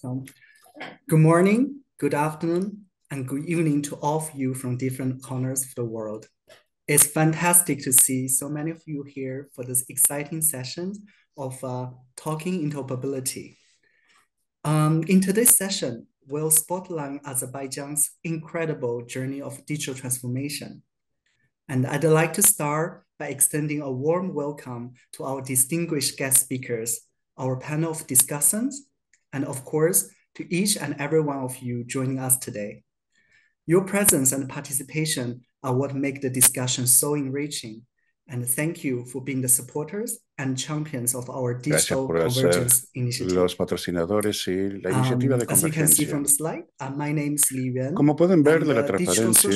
So, good morning, good afternoon, and good evening to all of you from different corners of the world. It's fantastic to see so many of you here for this exciting session of uh, Talking Interoperability. Um, in today's session, we'll spotlight Azerbaijan's incredible journey of digital transformation. And I'd like to start by extending a warm welcome to our distinguished guest speakers, our panel of discussants, and of course, to each and every one of you joining us today. Your presence and participation are what make the discussion so enriching Gracias por you Los patrocinadores y la um, iniciativa de convergencia. Como pueden ver de la transparencia,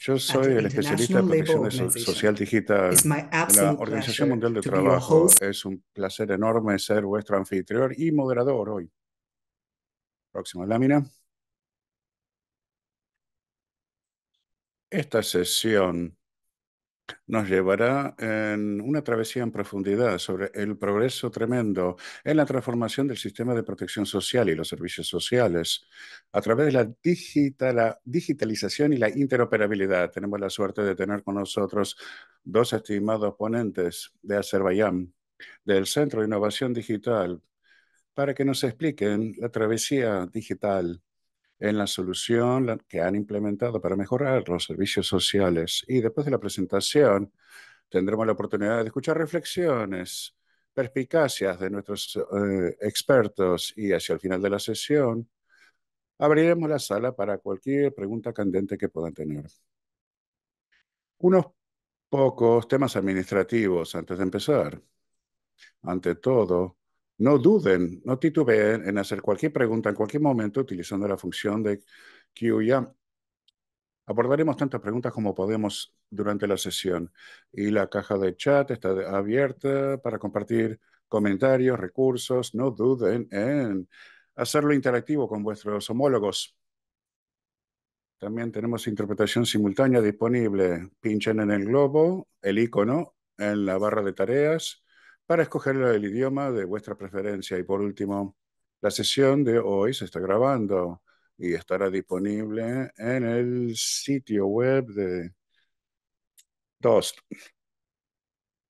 yo soy el especialista de protección social digital de la Organización Mundial de Trabajo. Es un placer enorme ser vuestro anfitrión y moderador hoy. Próxima lámina. Esta sesión nos llevará en una travesía en profundidad sobre el progreso tremendo en la transformación del sistema de protección social y los servicios sociales a través de la, digitalización y la interoperabilidad. Tenemos la suerte de tener con nosotros dos estimados ponentes de Azerbaiyán del Centro de Innovación Digital para que nos expliquen la travesía digital en la solución que han implementado para mejorar los servicios sociales. Y después de la presentación tendremos la oportunidad de escuchar reflexiones, perspicacias de nuestros eh, expertos y hacia el final de la sesión abriremos la sala para cualquier pregunta candente que puedan tener. Unos pocos temas administrativos antes de empezar. Ante todo, no duden, no titubeen en hacer cualquier pregunta en cualquier momento utilizando la función de Q&A. Abordaremos tantas preguntas como podemos durante la sesión y la caja de chat está abierta para compartir comentarios, recursos. No duden en hacerlo interactivo con vuestros homólogos. También tenemos interpretación simultánea disponible. Pinchen en el globo, el icono en la barra de tareas para escoger el idioma de vuestra preferencia. Y por último, la sesión de hoy se está grabando y estará disponible en el sitio web de DOST.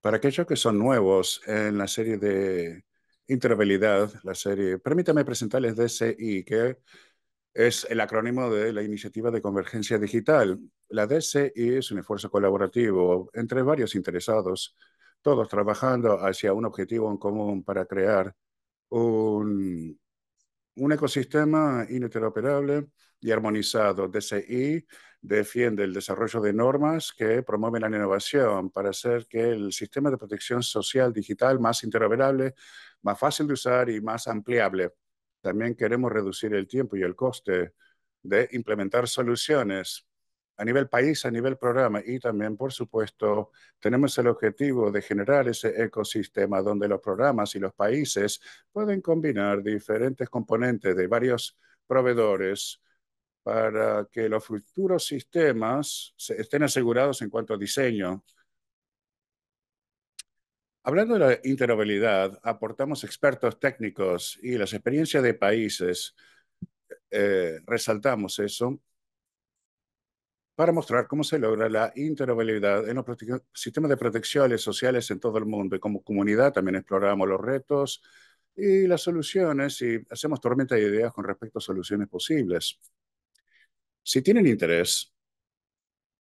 Para aquellos que son nuevos en la serie de interoperabilidad, la serie, permítame presentarles DCI, que es el acrónimo de la Iniciativa de Convergencia Digital. La DCI es un esfuerzo colaborativo entre varios interesados todos trabajando hacia un objetivo en común para crear un, un ecosistema interoperable y armonizado. DCI defiende el desarrollo de normas que promueven la innovación para hacer que el sistema de protección social digital más interoperable, más fácil de usar y más ampliable. También queremos reducir el tiempo y el coste de implementar soluciones a nivel país, a nivel programa y también, por supuesto, tenemos el objetivo de generar ese ecosistema donde los programas y los países pueden combinar diferentes componentes de varios proveedores para que los futuros sistemas estén asegurados en cuanto a diseño. Hablando de la interoperabilidad, aportamos expertos técnicos y las experiencias de países, eh, resaltamos eso, para mostrar cómo se logra la interoperabilidad en los sistemas de protecciones sociales en todo el mundo. Y como comunidad también exploramos los retos y las soluciones y hacemos tormenta de ideas con respecto a soluciones posibles. Si tienen interés,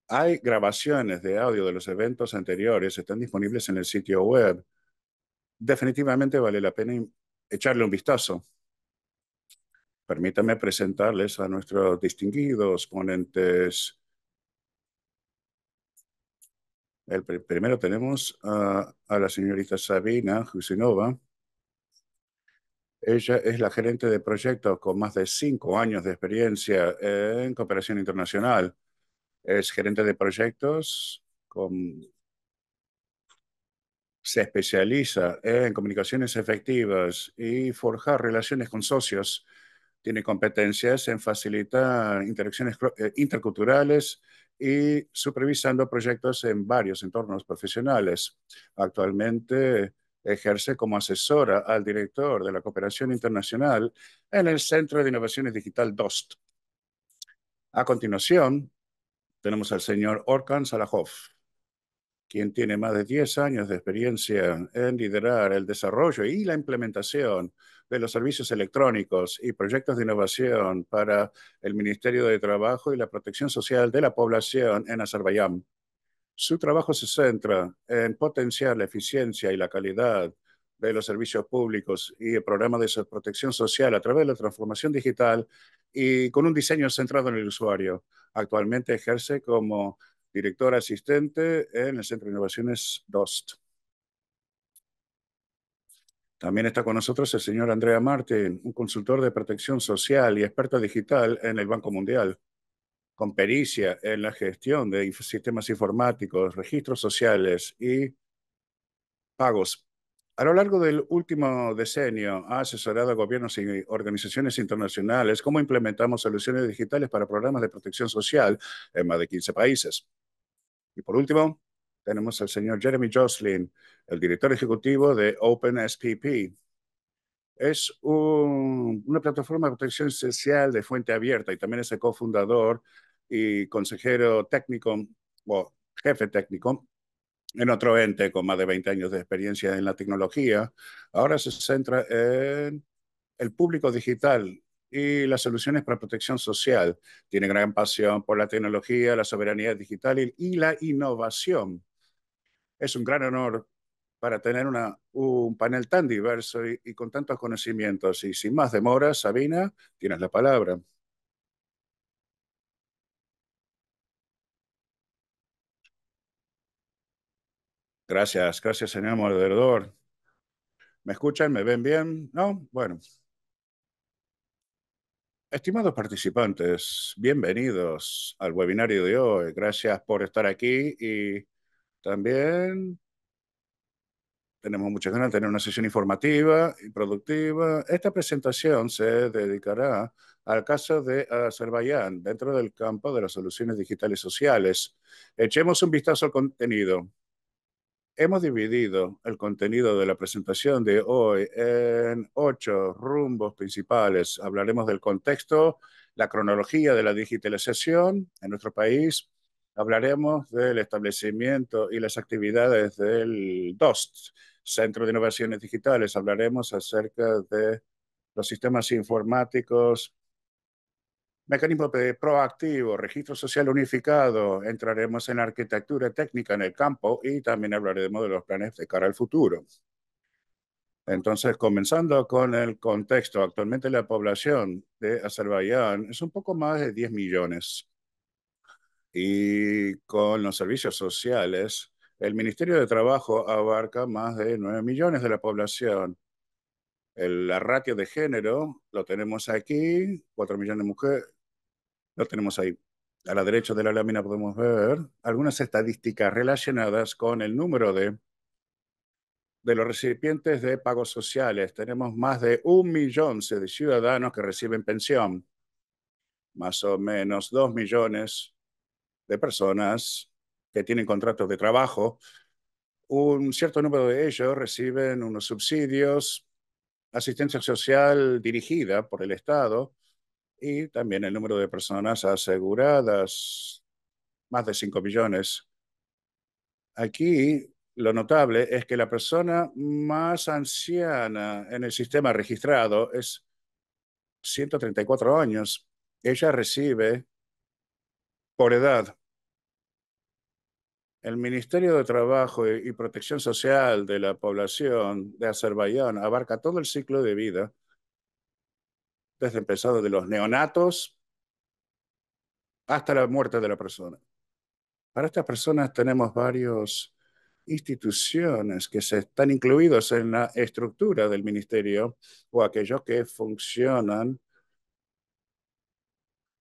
hay grabaciones de audio de los eventos anteriores, están disponibles en el sitio web. Definitivamente vale la pena echarle un vistazo. Permítanme presentarles a nuestros distinguidos ponentes el primero tenemos a, la señorita Sabina Jusinova. Ella es la gerente de proyectos con más de cinco años de experiencia en cooperación internacional. Es gerente de proyectos con... Se especializa en comunicaciones efectivas y forjar relaciones con socios. Tiene competencias en facilitar interacciones eh, interculturales y supervisando proyectos en varios entornos profesionales. Actualmente ejerce como asesora al director de la cooperación internacional en el Centro de Innovaciones Digital DOST. A continuación, tenemos al señor Orkan Salahov, quien tiene más de 10 años de experiencia en liderar el desarrollo y la implementación de los servicios electrónicos y proyectos de innovación para el Ministerio de Trabajo y la Protección Social de la Población en Azerbaiyán. Su trabajo se centra en potenciar la eficiencia y la calidad de los servicios públicos y el programa de protección social a través de la transformación digital y con un diseño centrado en el usuario. Actualmente ejerce como directora asistente en el Centro de Innovaciones DOST. También está con nosotros el señor Andrea Martin, un consultor de protección social y experto digital en el Banco Mundial, con pericia en la gestión de sistemas informáticos, registros sociales y pagos. A lo largo del último decenio ha asesorado a gobiernos y organizaciones internacionales cómo implementamos soluciones digitales para programas de protección social en más de 15 países. Y por último, tenemos al señor Jeremy Jocelyn, el director ejecutivo de OpenSPP. Es una plataforma de protección social de fuente abierta y también es el cofundador y consejero técnico o jefe técnico en otro ente con más de 20 años de experiencia en la tecnología. Ahora se centra en el público digital y las soluciones para protección social. Tiene gran pasión por la tecnología, la soberanía digital y, y la innovación. Es un gran honor para tener un panel tan diverso y, con tantos conocimientos. Y sin más demoras, Sabina, tienes la palabra. Gracias, gracias, señor moderador. ¿Me escuchan? ¿Me ven bien? ¿No? Bueno. Estimados participantes, bienvenidos al webinario de hoy. Gracias por estar aquí y también tenemos muchas ganas de tener una sesión informativa y productiva. Esta presentación se dedicará al caso de Azerbaiyán dentro del campo de las soluciones digitales sociales. Echemos un vistazo al contenido. Hemos dividido el contenido de la presentación de hoy en ocho rumbos principales. Hablaremos del contexto, la cronología de la digitalización en nuestro país. Hablaremos del establecimiento y las actividades del DOST, Centro de Innovaciones Digitales. Hablaremos acerca de los sistemas informáticos, mecanismo proactivo, registro social unificado. Entraremos en arquitectura técnica en el campo y también hablaremos de los planes de cara al futuro. Entonces, comenzando con el contexto, actualmente la población de Azerbaiyán es un poco más de 10 millones. Y con los servicios sociales, el Ministerio de Trabajo abarca más de 9 millones de la población. la ratio de género lo tenemos aquí, 4 millones de mujeres, lo tenemos ahí. A la derecha de la lámina podemos ver algunas estadísticas relacionadas con el número de, de los recipientes de pagos sociales. Tenemos más de un millón de ciudadanos que reciben pensión, más o menos dos millones de personas que tienen contratos de trabajo, un cierto número de ellos reciben unos subsidios, asistencia social dirigida por el Estado y también el número de personas aseguradas, más de 5 millones. Aquí lo notable es que la persona más anciana en el sistema registrado es 134 años. Ella recibe por edad el Ministerio de Trabajo y Protección Social de la población de Azerbaiyán abarca todo el ciclo de vida, desde el empezado de los neonatos hasta la muerte de la persona. Para estas personas tenemos varias instituciones que se están incluidos en la estructura del ministerio o aquellos que funcionan,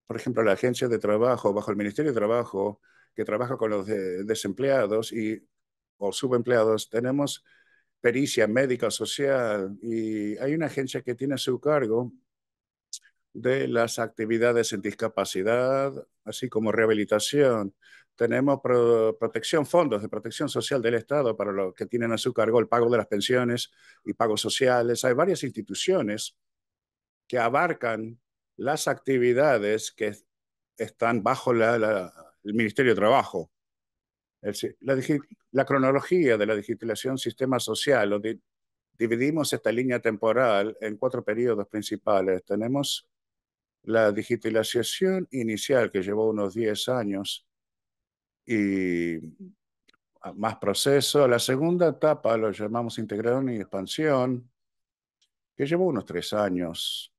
por ejemplo, la agencia de trabajo bajo el Ministerio de Trabajo que trabaja con los eh, desempleados y, o subempleados, tenemos pericia médica, social, y hay una agencia que tiene a su cargo de las actividades en discapacidad, así como rehabilitación. Tenemos protección, fondos de protección social del Estado para los que tienen a su cargo el pago de las pensiones y pagos sociales. Hay varias instituciones que abarcan las actividades que están bajo la, la el Ministerio de Trabajo. la, cronología de la digitalización sistema social, donde dividimos esta línea temporal en cuatro periodos principales. Tenemos la digitalización inicial, que llevó unos 10 años, y más proceso. La segunda etapa lo llamamos integración y expansión, que llevó unos tres años.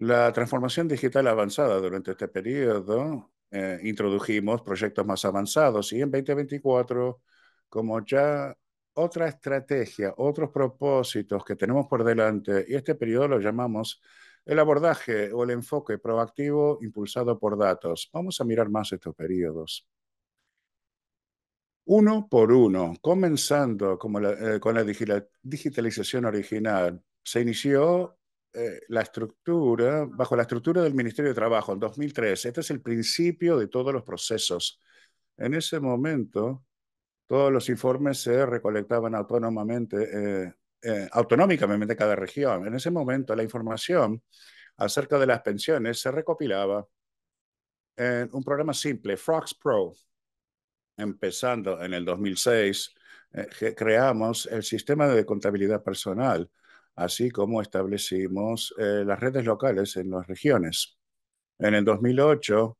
La transformación digital avanzada durante este periodo eh, introdujimos proyectos más avanzados y en 2024, como ya otra estrategia, otros propósitos que tenemos por delante, y este periodo lo llamamos el abordaje o el enfoque proactivo impulsado por datos. Vamos a mirar más estos periodos. Uno por uno, comenzando como eh, con la digitalización original, se inició eh, la estructura, bajo la estructura del Ministerio de Trabajo en 2003. Este es el principio de todos los procesos. En ese momento, todos los informes se recolectaban autónomamente, eh, eh, cada región. En ese momento, la información acerca de las pensiones se recopilaba en un programa simple, FoxPro Pro. Empezando en el 2006, eh, creamos el sistema de contabilidad personal así como establecimos eh, las redes locales en las regiones. En el 2008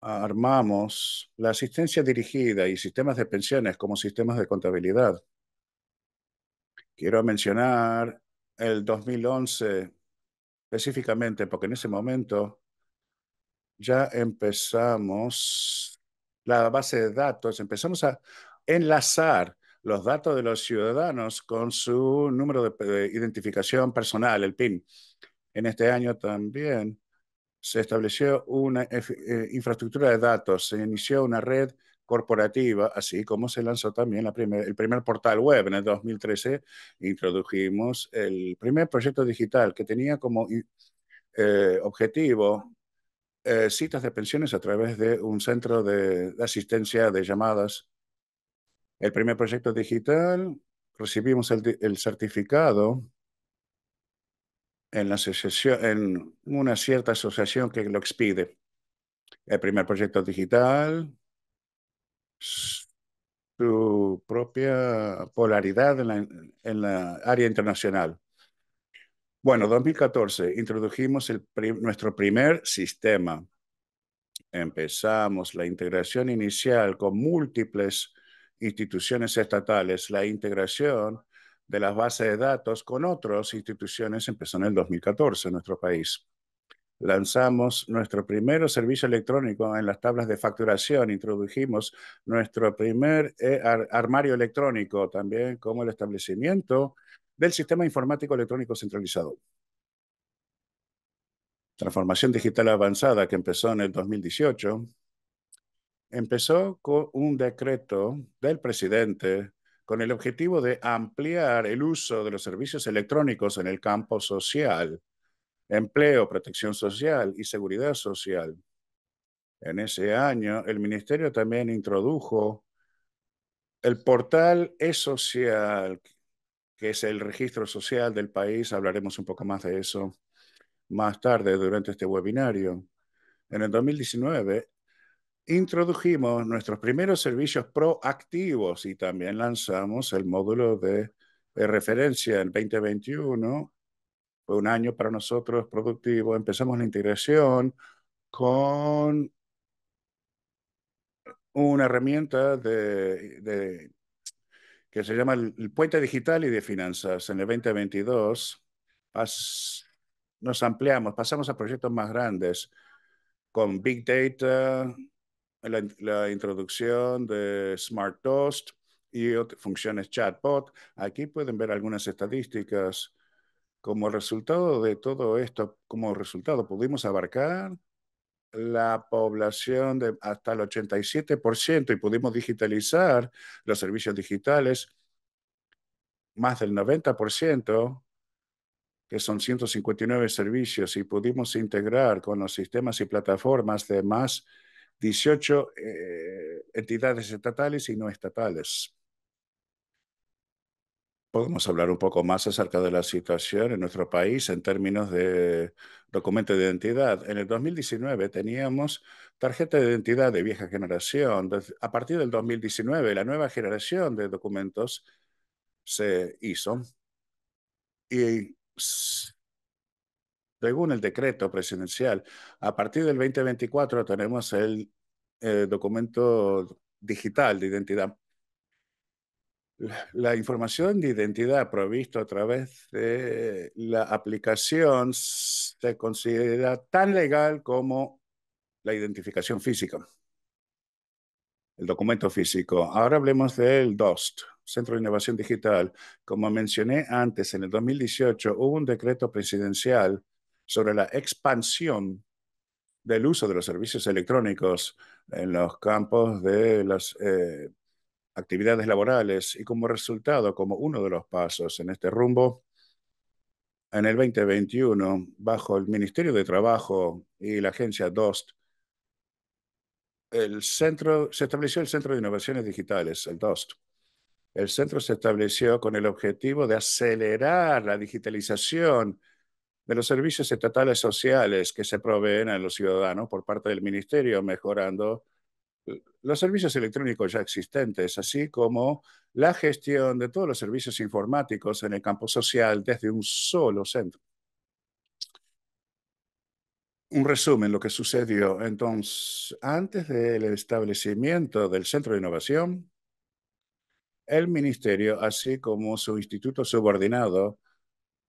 armamos la asistencia dirigida y sistemas de pensiones como sistemas de contabilidad. Quiero mencionar el 2011 específicamente porque en ese momento ya empezamos la base de datos, empezamos a enlazar los datos de los ciudadanos con su número de, identificación personal, el PIN. En este año también se estableció una eh, infraestructura de datos, se inició una red corporativa, así como se lanzó también la el primer portal web. En el 2013 introdujimos el primer proyecto digital que tenía como eh, objetivo eh, citas de pensiones a través de un centro de asistencia de llamadas el primer proyecto digital, recibimos el, certificado en, la una cierta asociación que lo expide. El primer proyecto digital, su propia polaridad en la, área internacional. Bueno, 2014 introdujimos nuestro primer sistema. Empezamos la integración inicial con múltiples instituciones estatales, la integración de las bases de datos con otras instituciones empezó en el 2014 en nuestro país. Lanzamos nuestro primer servicio electrónico en las tablas de facturación, introdujimos nuestro primer eh, armario electrónico también como el establecimiento del sistema informático electrónico centralizado. Transformación digital avanzada que empezó en el 2018 empezó con un decreto del presidente con el objetivo de ampliar el uso de los servicios electrónicos en el campo social, empleo, protección social y seguridad social. En ese año, el ministerio también introdujo el portal eSocial, que es el registro social del país. Hablaremos un poco más de eso más tarde durante este webinario. En el 2019, introdujimos nuestros primeros servicios proactivos y también lanzamos el módulo de, referencia en 2021. Fue un año para nosotros productivo. Empezamos la integración con una herramienta de, que se llama el, Puente Digital y de Finanzas. En el 2022 nos ampliamos, pasamos a proyectos más grandes con Big Data, la, introducción de Smart Toast y otras funciones chatbot. Aquí pueden ver algunas estadísticas. Como resultado de todo esto, como resultado, pudimos abarcar la población de hasta el 87% y pudimos digitalizar los servicios digitales más del 90%, que son 159 servicios, y pudimos integrar con los sistemas y plataformas de más 18 eh, entidades estatales y no estatales. Podemos hablar un poco más acerca de la situación en nuestro país en términos de documento de identidad. En el 2019 teníamos tarjeta de identidad de vieja generación. A partir del 2019, la nueva generación de documentos se hizo y según el decreto presidencial, a partir del 2024 tenemos el eh, documento digital de identidad. La, la información de identidad provista a través de la aplicación se considera tan legal como la identificación física, el documento físico. Ahora hablemos del DOST, Centro de Innovación Digital. Como mencioné antes, en el 2018 hubo un decreto presidencial sobre la expansión del uso de los servicios electrónicos en los campos de las eh, actividades laborales y como resultado, como uno de los pasos en este rumbo, en el 2021, bajo el Ministerio de Trabajo y la agencia DOST, el centro, se estableció el Centro de Innovaciones Digitales, el DOST. El centro se estableció con el objetivo de acelerar la digitalización de los servicios estatales sociales que se proveen a los ciudadanos por parte del Ministerio, mejorando eh, los servicios electrónicos ya existentes, así como la gestión de todos los servicios informáticos en el campo social desde un solo centro. Un resumen, lo que sucedió. Entonces, antes del establecimiento del Centro de Innovación, el Ministerio, así como su instituto subordinado,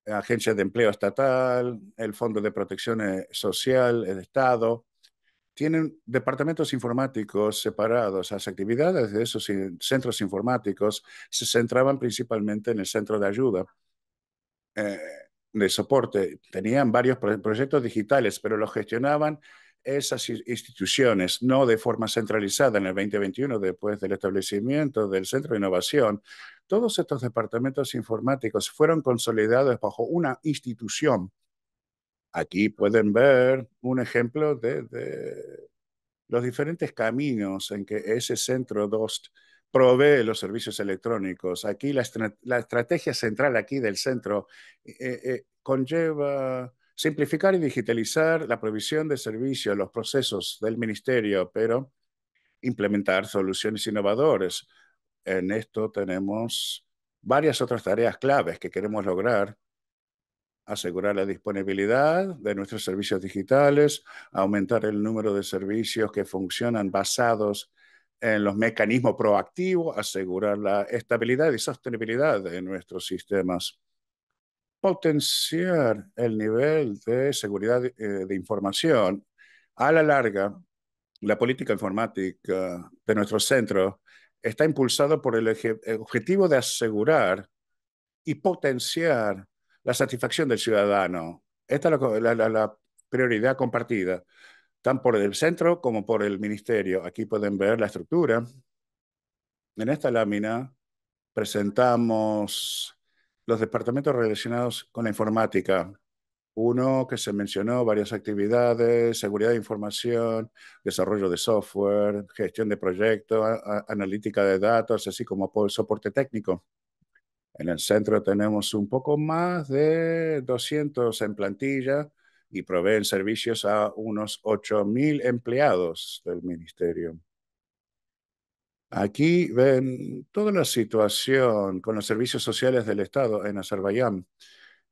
Agencia de Empleo Estatal, el Fondo de Protección eh, Social, el Estado, tienen departamentos informáticos separados. Las actividades de esos centros informáticos se centraban principalmente en el centro de ayuda, eh, de soporte. Tenían varios proyectos digitales, pero los gestionaban esas instituciones, no de forma centralizada en el 2021, después del establecimiento del Centro de Innovación, todos estos departamentos informáticos fueron consolidados bajo una institución. Aquí pueden ver un ejemplo de, los diferentes caminos en que ese centro DOST provee los servicios electrónicos. Aquí la, estrategia central aquí del centro eh, eh, conlleva Simplificar y digitalizar la provisión de servicios, los procesos del ministerio, pero implementar soluciones innovadoras. En esto tenemos varias otras tareas claves que queremos lograr. Asegurar la disponibilidad de nuestros servicios digitales, aumentar el número de servicios que funcionan basados en los mecanismos proactivos, asegurar la estabilidad y sostenibilidad de nuestros sistemas potenciar el nivel de seguridad eh, de información, a la larga, la política informática de nuestro centro está impulsado por el, objetivo de asegurar y potenciar la satisfacción del ciudadano. Esta es la prioridad compartida, tanto por el centro como por el ministerio. Aquí pueden ver la estructura. En esta lámina presentamos los departamentos relacionados con la informática. Uno que se mencionó, varias actividades, seguridad de información, desarrollo de software, gestión de proyectos, analítica de datos, así como soporte técnico. En el centro tenemos un poco más de 200 en plantilla y proveen servicios a unos 8.000 empleados del ministerio. Aquí ven toda la situación con los servicios sociales del Estado en Azerbaiyán.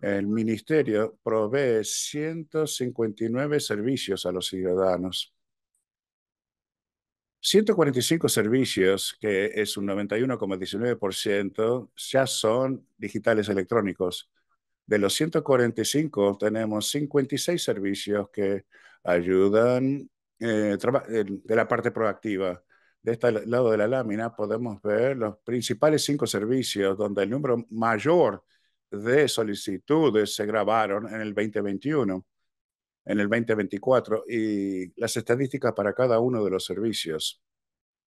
El ministerio provee 159 servicios a los ciudadanos. 145 servicios, que es un 91,19%, ya son digitales electrónicos. De los 145 tenemos 56 servicios que ayudan eh, de la parte proactiva de este lado de la lámina podemos ver los principales cinco servicios donde el número mayor de solicitudes se grabaron en el 2021, en el 2024 y las estadísticas para cada uno de los servicios.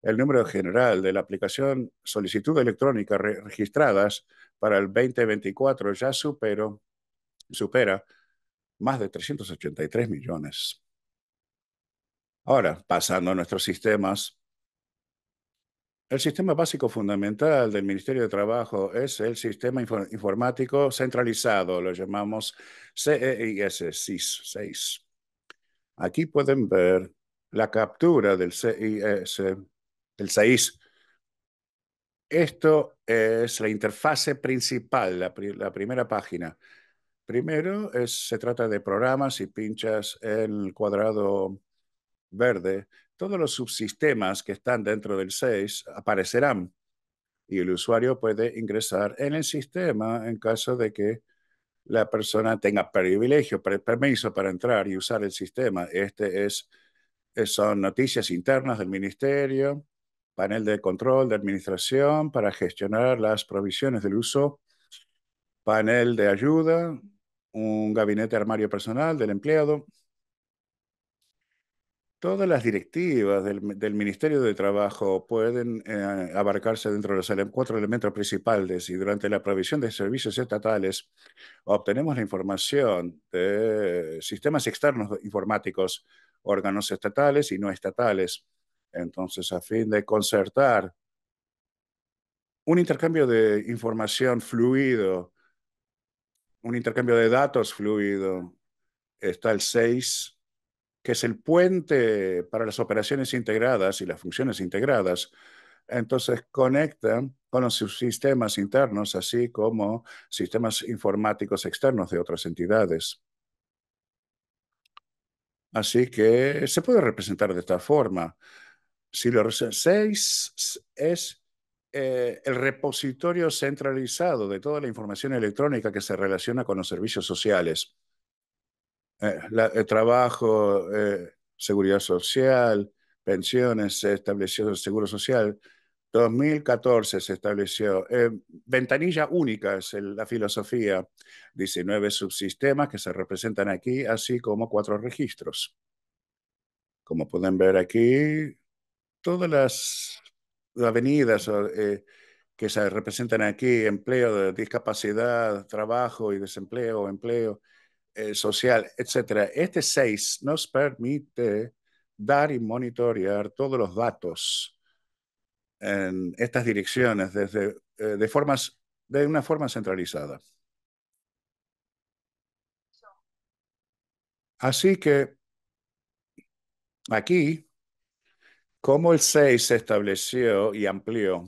El número general de la aplicación solicitud electrónica registradas para el 2024 ya superó, supera más de 383 millones. Ahora, pasando a nuestros sistemas, el sistema básico fundamental del Ministerio de Trabajo es el sistema informático centralizado, lo llamamos CEIS, CIS, Aquí pueden ver la captura del CIS, del CIS. Esto es la interfase principal, la, primera página. Primero es, se trata de programas y pinchas el cuadrado verde todos los subsistemas que están dentro del 6 aparecerán y el usuario puede ingresar en el sistema en caso de que la persona tenga privilegio, permiso para entrar y usar el sistema. Este es, son noticias internas del ministerio, panel de control de administración para gestionar las provisiones del uso, panel de ayuda, un gabinete armario personal del empleado, todas las directivas del, Ministerio de Trabajo pueden eh, abarcarse dentro de los cuatro elementos principales y durante la provisión de servicios estatales obtenemos la información de sistemas externos informáticos, órganos estatales y no estatales. Entonces, a fin de concertar un intercambio de información fluido, un intercambio de datos fluido, está el 6 que es el puente para las operaciones integradas y las funciones integradas. Entonces conecta con los sistemas internos, así como sistemas informáticos externos de otras entidades. Así que se puede representar de esta forma. Si 6 es eh, el repositorio centralizado de toda la información electrónica que se relaciona con los servicios sociales. Eh, el trabajo, eh, seguridad social, pensiones, se estableció el seguro social. 2014 se estableció. Eh, ventanilla única es la filosofía. 19 subsistemas que se representan aquí, así como cuatro registros. Como pueden ver aquí, todas las avenidas que se representan aquí, empleo, discapacidad, trabajo y desempleo, empleo, eh, social, etcétera. Este 6 nos permite dar y monitorear todos los datos en estas direcciones desde, eh, de, formas, de una forma centralizada. Así que aquí, como el 6 se estableció y amplió,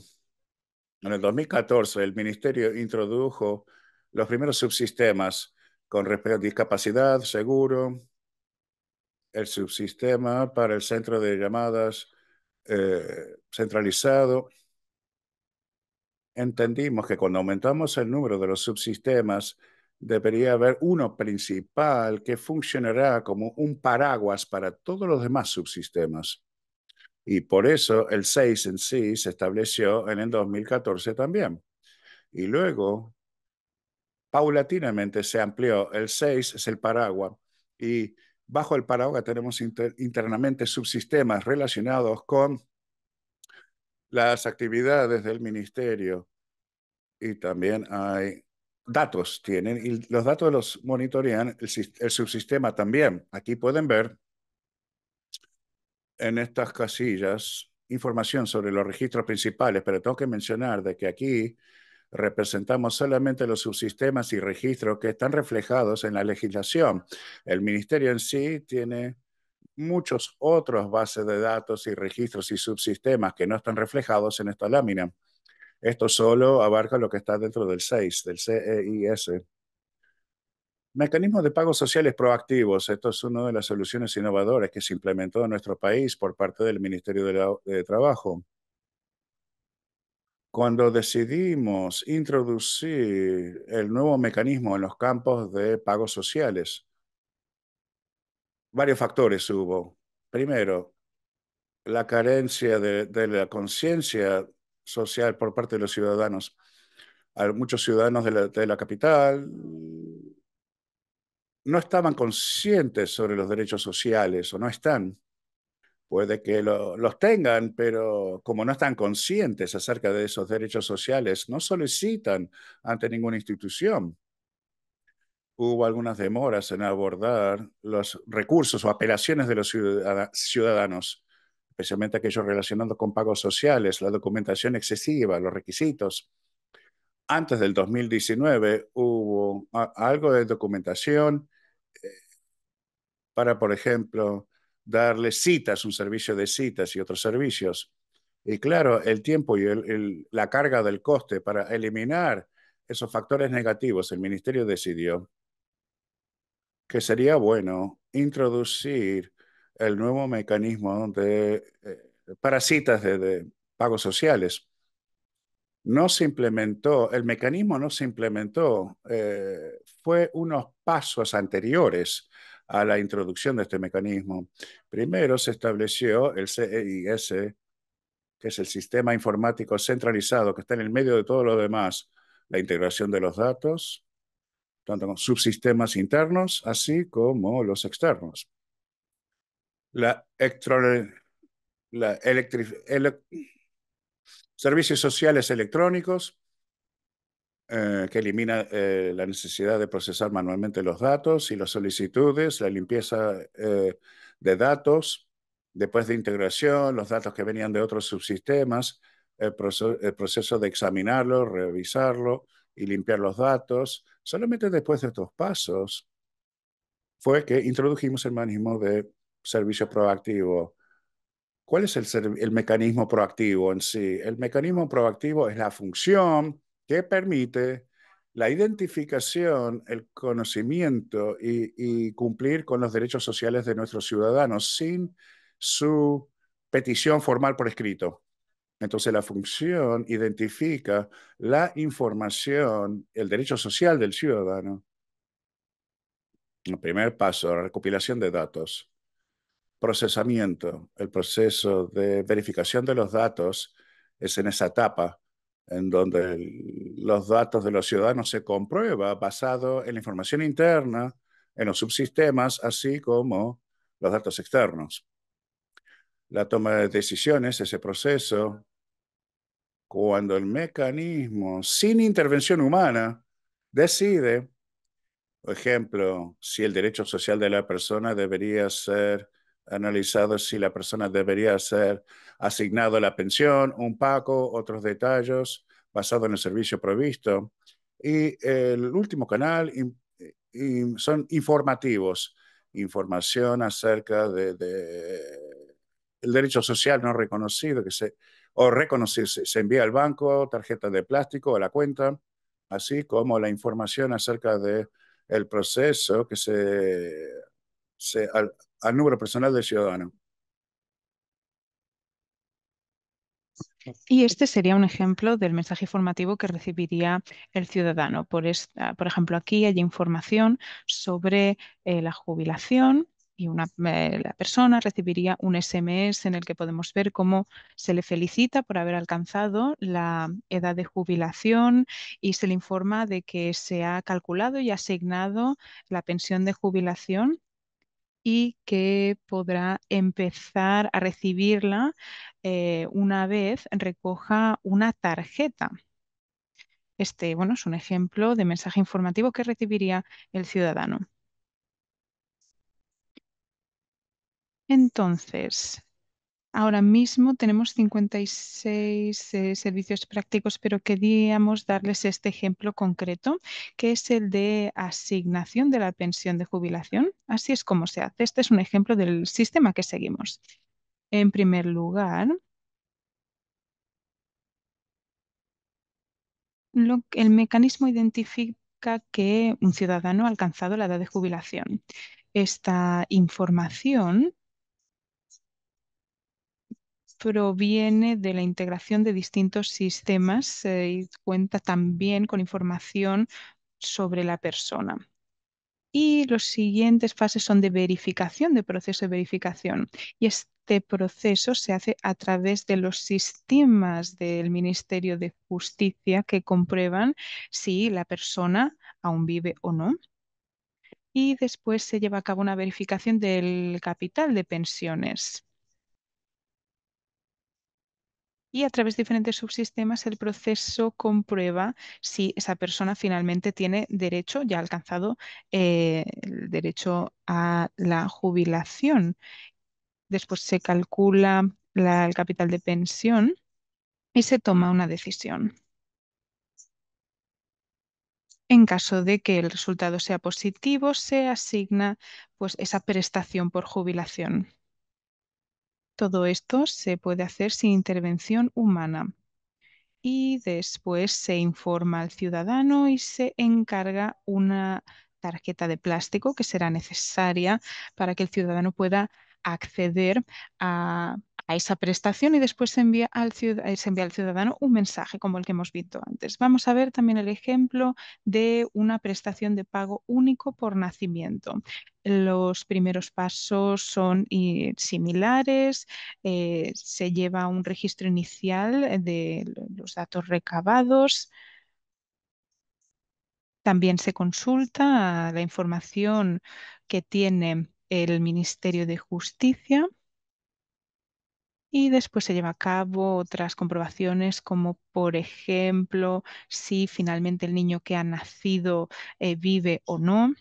en el 2014 el ministerio introdujo los primeros subsistemas con respecto a discapacidad, seguro, el subsistema para el centro de llamadas eh, centralizado. Entendimos que cuando aumentamos el número de los subsistemas, debería haber uno principal que funcionará como un paraguas para todos los demás subsistemas. Y por eso el 6 en sí se estableció en el 2014 también. Y luego paulatinamente se amplió. El 6 es el paraguas y bajo el paraguas tenemos internamente subsistemas relacionados con las actividades del ministerio y también hay datos tienen y los datos los monitorean el subsistema también. Aquí pueden ver en estas casillas información sobre los registros principales, pero tengo que mencionar de que aquí representamos solamente los subsistemas y registros que están reflejados en la legislación. El ministerio en sí tiene muchos otros bases de datos y registros y subsistemas que no están reflejados en esta lámina. Esto solo abarca lo que está dentro del 6, del CEIS. Mecanismos de pagos sociales proactivos. Esto es una de las soluciones innovadoras que se implementó en nuestro país por parte del Ministerio de Trabajo. Cuando decidimos introducir el nuevo mecanismo en los campos de pagos sociales, varios factores hubo. Primero, la carencia de, la conciencia social por parte de los ciudadanos. muchos ciudadanos de la, de la capital no estaban conscientes sobre los derechos sociales o no están puede que los tengan, pero como no están conscientes acerca de esos derechos sociales, no solicitan ante ninguna institución. Hubo algunas demoras en abordar los recursos o apelaciones de los ciudadanos, especialmente aquellos relacionados con pagos sociales, la documentación excesiva, los requisitos. Antes del 2019 hubo algo de documentación eh, para, por ejemplo, darle citas, un servicio de citas y otros servicios. Y claro, el tiempo y la carga del coste para eliminar esos factores negativos, el ministerio decidió que sería bueno introducir el nuevo mecanismo eh, para citas de, pagos sociales. No se implementó, el mecanismo no se implementó, eh, fue unos pasos anteriores a la introducción de este mecanismo. Primero se estableció el CEIS, que es el sistema informático centralizado que está en el medio de todo lo demás, la integración de los datos, tanto con subsistemas internos, así como los externos. La, servicios sociales electrónicos, eh, que elimina eh, la necesidad de procesar manualmente los datos y las solicitudes, la limpieza eh, de datos, después de integración, los datos que venían de otros subsistemas, el, proceso, de examinarlo, revisarlo y limpiar los datos. Solamente después de estos pasos fue que introdujimos el mecanismo de servicio proactivo. ¿Cuál es el mecanismo proactivo en sí? El mecanismo proactivo es la función que permite la identificación, el conocimiento y, cumplir con los derechos sociales de nuestros ciudadanos sin su petición formal por escrito. Entonces la función identifica la información, el derecho social del ciudadano. El primer paso, la recopilación de datos. Procesamiento, el proceso de verificación de los datos es en esa etapa en donde los datos de los ciudadanos se comprueba basado en la información interna, en los subsistemas, así como los datos externos. La toma de decisiones, ese proceso, cuando el mecanismo, sin intervención humana, decide, por ejemplo, si el derecho social de la persona debería ser analizado si la persona debería ser asignado la pensión, un pago, otros detalles basado en el servicio provisto. Y el último canal eh, son informativos, información acerca de, el derecho social no reconocido que se, o reconocido, se, se envía al banco, tarjeta de plástico a la cuenta, así como la información acerca de el proceso que se, se al número personal del ciudadano. Y este sería un ejemplo del mensaje formativo que recibiría el ciudadano. Ah, por, ejemplo, aquí hay información sobre eh, la jubilación y eh, la persona recibiría un SMS en el que podemos ver cómo se le felicita por haber alcanzado la edad de jubilación y se le informa de que se ha calculado y asignado la pensión de jubilación y que podrá empezar a recibirla eh, una vez recoja una tarjeta. Este, bueno, es un ejemplo de mensaje informativo que recibiría el ciudadano. Entonces, Ahora mismo tenemos 56 eh, servicios prácticos, pero queríamos darles este ejemplo concreto, que es el de asignación de la pensión de jubilación. Así es como se hace. Este es un ejemplo del sistema que seguimos. En primer lugar, el mecanismo identifica que un ciudadano ha alcanzado la edad de jubilación. Esta información proviene de la integración de distintos sistemas eh, y cuenta también con información sobre la persona. Y las siguientes fases son de verificación, de proceso de verificación. Y este proceso se hace a través de los sistemas del Ministerio de Justicia que comprueban si la persona aún vive o no y después se lleva a cabo una verificación del capital de pensiones. y a través de diferentes subsistemas el proceso comprueba si esa persona finalmente tiene derecho, ya ha alcanzado eh, el derecho a la jubilación. Después se calcula el capital de pensión y se toma una decisión. En caso de que el resultado sea positivo, se asigna pues, esa prestación por jubilación. Todo esto se puede hacer sin intervención humana. Y después se informa al ciudadano y se encarga una tarjeta de plástico que será necesaria para que el ciudadano pueda acceder a a esa prestación y después se envía, al eh, envía al ciudadano un mensaje como el que hemos visto antes. Vamos a ver también el ejemplo de una prestación de pago único por nacimiento los primeros pasos son eh, similares, eh, se lleva un registro inicial de los datos recabados, también se consulta la información que tiene el Ministerio de Justicia y después se lleva a cabo otras comprobaciones como por ejemplo si finalmente el niño que ha nacido eh, vive o no.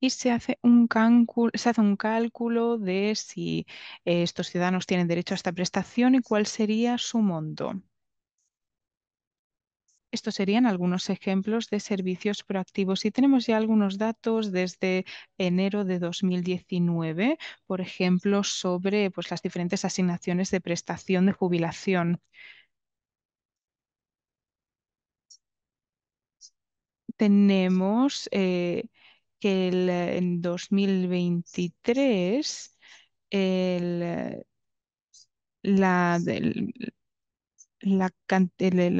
Y se hace, un se hace un cálculo de si eh, estos ciudadanos tienen derecho a esta prestación y cuál sería su monto. Estos serían algunos ejemplos de servicios proactivos y tenemos ya algunos datos desde enero de 2019, por ejemplo, sobre pues, las diferentes asignaciones de prestación de jubilación. Tenemos eh, que en 2023 la, del,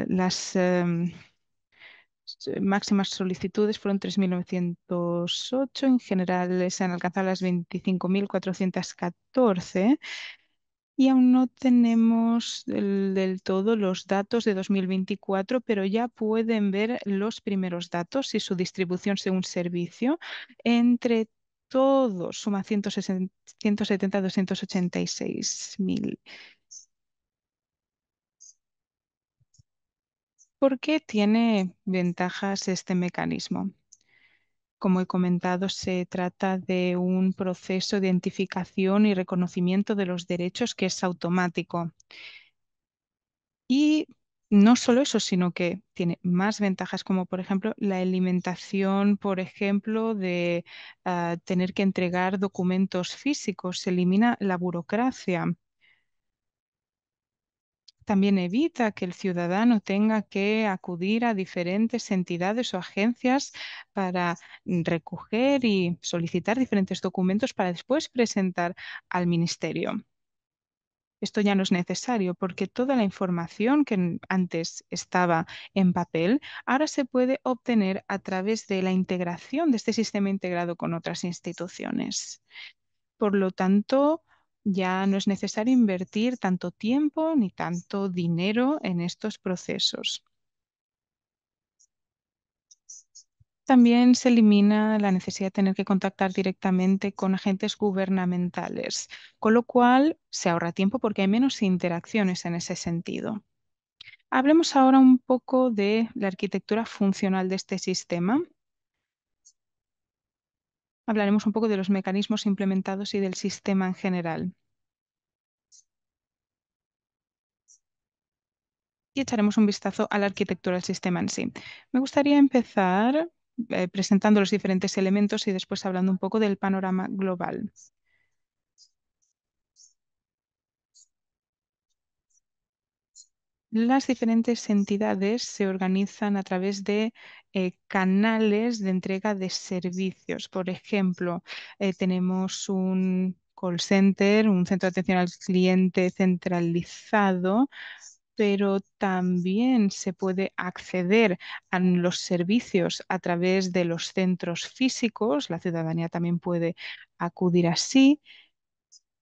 las em, máximas solicitudes fueron 3.908, en general se han alcanzado las 25.414 y aún no tenemos del, todo los datos de 2024, pero ya pueden ver los primeros datos y su distribución según servicio. Entre todos suma 170-286 ¿Por qué tiene ventajas este mecanismo? Como he comentado, se trata de un proceso de identificación y reconocimiento de los derechos que es automático. Y no solo eso, sino que tiene más ventajas, como por ejemplo la alimentación, por ejemplo, de ah, tener que entregar documentos físicos, se elimina la burocracia, también evita que el ciudadano tenga que acudir a diferentes entidades o agencias para recoger y solicitar diferentes documentos para después presentar al ministerio. Esto ya no es necesario porque toda la información que antes estaba en papel ahora se puede obtener a través de la integración de este sistema integrado con otras instituciones. Por lo tanto, ya no es necesario invertir tanto tiempo ni tanto dinero en estos procesos. También se elimina la necesidad de tener que contactar directamente con agentes gubernamentales, con lo cual se ahorra tiempo porque hay menos interacciones en ese sentido. Hablemos ahora un poco de la arquitectura funcional de este sistema hablaremos un poco de los mecanismos implementados y del sistema en general. Y echaremos un vistazo a la arquitectura del sistema en sí. Me gustaría empezar eh, presentando los diferentes elementos y después hablando un poco del panorama global. las diferentes entidades se organizan a través de eh, canales de entrega de servicios. Por ejemplo, eh, tenemos un call center, un centro de atención al cliente centralizado, pero también se puede acceder a los servicios a través de los centros físicos. La ciudadanía también puede acudir así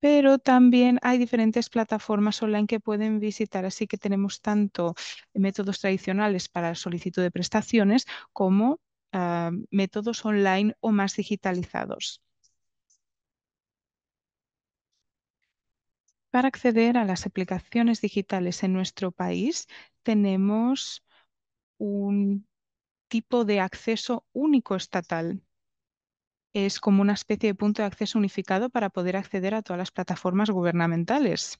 pero también hay diferentes plataformas online que pueden visitar, así que tenemos tanto eh, métodos tradicionales para solicitud de prestaciones como ah, métodos online o más digitalizados. Para acceder a las aplicaciones digitales en nuestro país tenemos un tipo de acceso único estatal es como una especie de punto de acceso unificado para poder acceder a todas las plataformas gubernamentales.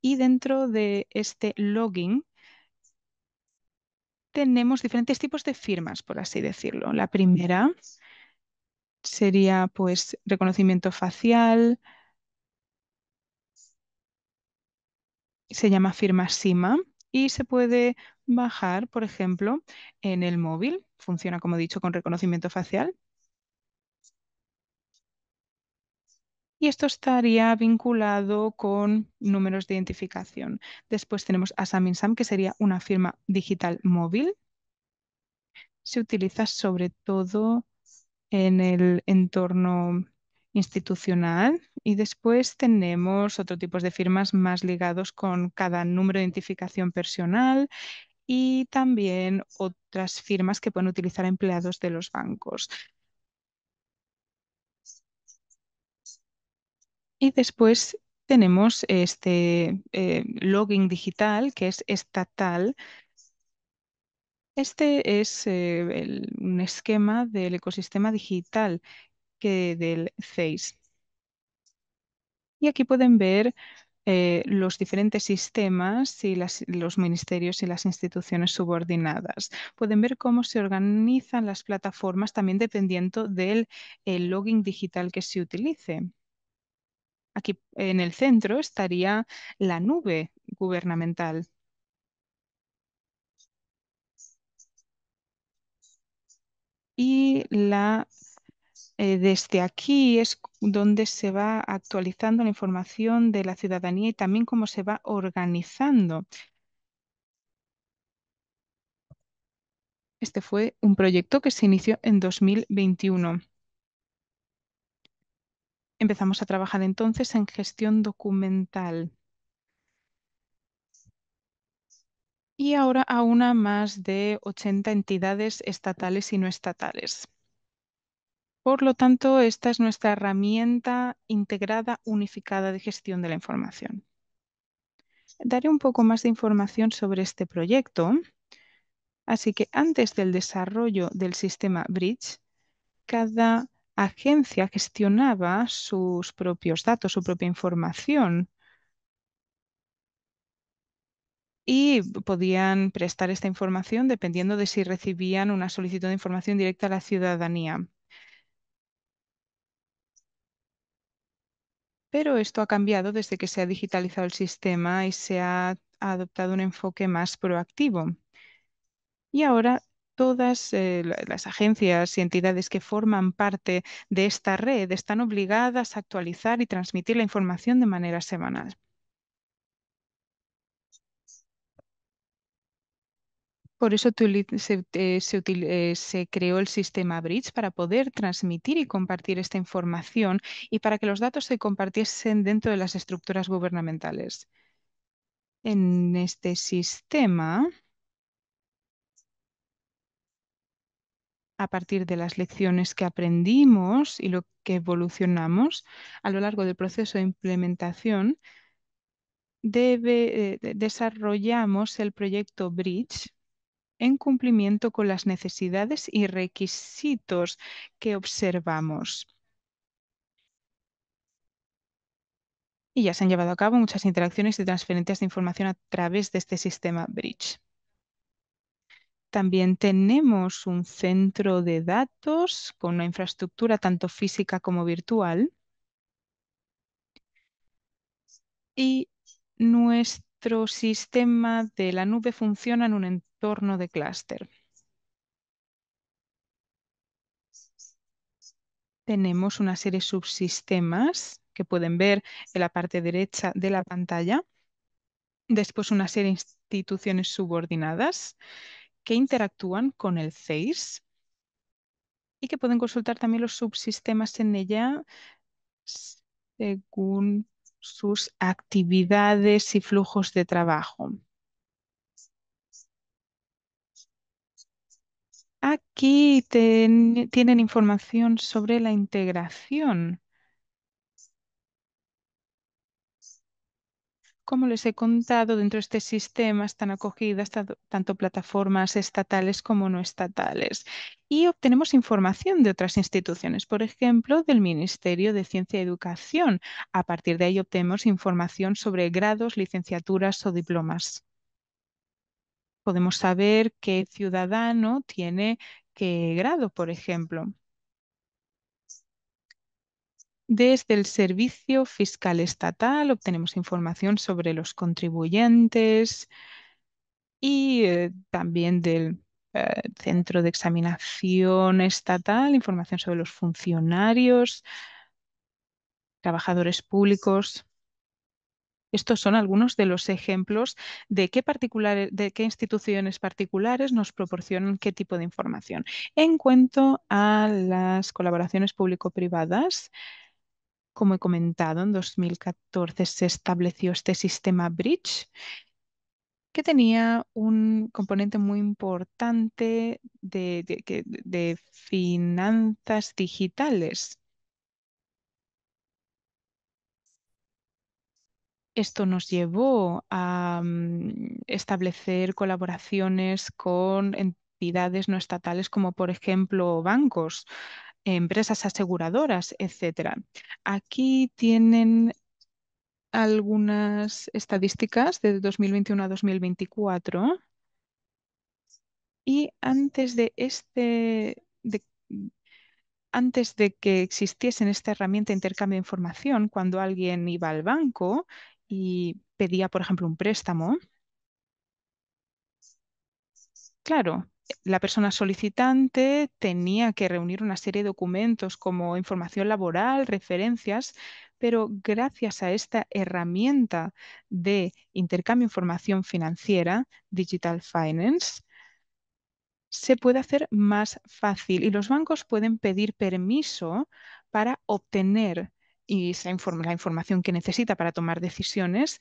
Y dentro de este login tenemos diferentes tipos de firmas, por así decirlo. La primera sería pues reconocimiento facial, se llama firma SIMA y se puede bajar, por ejemplo, en el móvil. Funciona, como he dicho, con reconocimiento facial. y esto estaría vinculado con números de identificación. Después tenemos ASAMINSAM, que sería una firma digital móvil. Se utiliza sobre todo en el entorno institucional y después tenemos otro tipo de firmas más ligados con cada número de identificación personal y también otras firmas que pueden utilizar empleados de los bancos. Y después tenemos este eh, login digital que es estatal. Este es eh, un esquema del ecosistema digital que del CEIS. Y aquí pueden ver eh, los diferentes sistemas y los ministerios y las instituciones subordinadas. Pueden ver cómo se organizan las plataformas también dependiendo del login digital que se utilice. Aquí en el centro estaría la nube gubernamental. Y la, eh, desde aquí es donde se va actualizando la información de la ciudadanía y también cómo se va organizando. Este fue un proyecto que se inició en 2021. Empezamos a trabajar entonces en gestión documental. Y ahora a una más de 80 entidades estatales y no estatales. Por lo tanto, esta es nuestra herramienta integrada unificada de gestión de la información. Daré un poco más de información sobre este proyecto. Así que antes del desarrollo del sistema Bridge, cada agencia gestionaba sus propios datos, su propia información y podían prestar esta información dependiendo de si recibían una solicitud de información directa a la ciudadanía. Pero esto ha cambiado desde que se ha digitalizado el sistema y se ha adoptado un enfoque más proactivo. Y ahora todas eh, las agencias y entidades que forman parte de esta red están obligadas a actualizar y transmitir la información de manera semanal. Por eso se, eh, eh, se, creó el sistema Bridge para poder transmitir y compartir esta información y para que los datos se compartiesen dentro de las estructuras gubernamentales. En este sistema, a partir de las lecciones que aprendimos y lo que evolucionamos a lo largo del proceso de implementación, eh, desarrollamos el proyecto Bridge en cumplimiento con las necesidades y requisitos que observamos. Y ya se han llevado a cabo muchas interacciones y transferencias de información a través de este sistema Bridge. También tenemos un centro de datos con una infraestructura tanto física como virtual. Y nuestro sistema de la nube funciona en un entorno de clúster. Tenemos una serie de subsistemas que pueden ver en la parte derecha de la pantalla. Después una serie de instituciones subordinadas que interactúan con el CEIS y que pueden consultar también los subsistemas en ella según sus actividades y flujos de trabajo. Aquí tienen información sobre la integración Como les he contado, dentro de este sistema están acogidas tanto plataformas estatales como no estatales y obtenemos información de otras instituciones, por ejemplo, del Ministerio de Ciencia y Educación. A partir de ahí obtenemos información sobre grados, licenciaturas o diplomas. Podemos saber qué ciudadano tiene qué grado, por ejemplo. Desde el Servicio Fiscal Estatal obtenemos información sobre los contribuyentes y eh, también del eh, Centro de Examinación Estatal, información sobre los funcionarios, trabajadores públicos. Estos son algunos de los ejemplos de qué, particular, de qué instituciones particulares nos proporcionan qué tipo de información. En cuanto a las colaboraciones público-privadas, como he comentado, en 2014 se estableció este sistema Bridge que tenía un componente muy importante de, finanzas digitales. Esto nos llevó a mm, establecer colaboraciones con entidades no estatales como por ejemplo bancos empresas aseguradoras, etcétera. Aquí tienen algunas estadísticas de 2021 a 2024. Y antes de este antes de que existiese esta herramienta de intercambio de información, cuando alguien iba al banco y pedía, por ejemplo, un préstamo, claro, la persona solicitante tenía que reunir una serie de documentos como información laboral, referencias, pero gracias a esta herramienta de intercambio de información financiera, Digital Finance, se puede hacer más fácil y los bancos pueden pedir permiso para obtener la información que necesita para tomar decisiones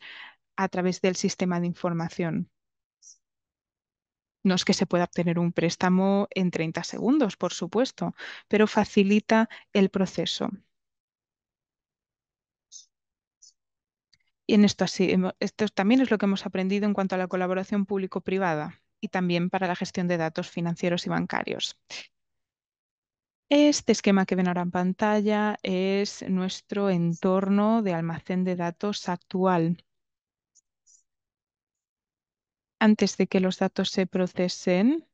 a través del sistema de información. No es que se pueda obtener un préstamo en 30 segundos, por supuesto, pero facilita el proceso. Y en esto, así, esto también es lo que hemos aprendido en cuanto a la colaboración público-privada y también para la gestión de datos financieros y bancarios. Este esquema que ven ahora en pantalla es nuestro entorno de almacén de datos actual antes de que los datos se procesen,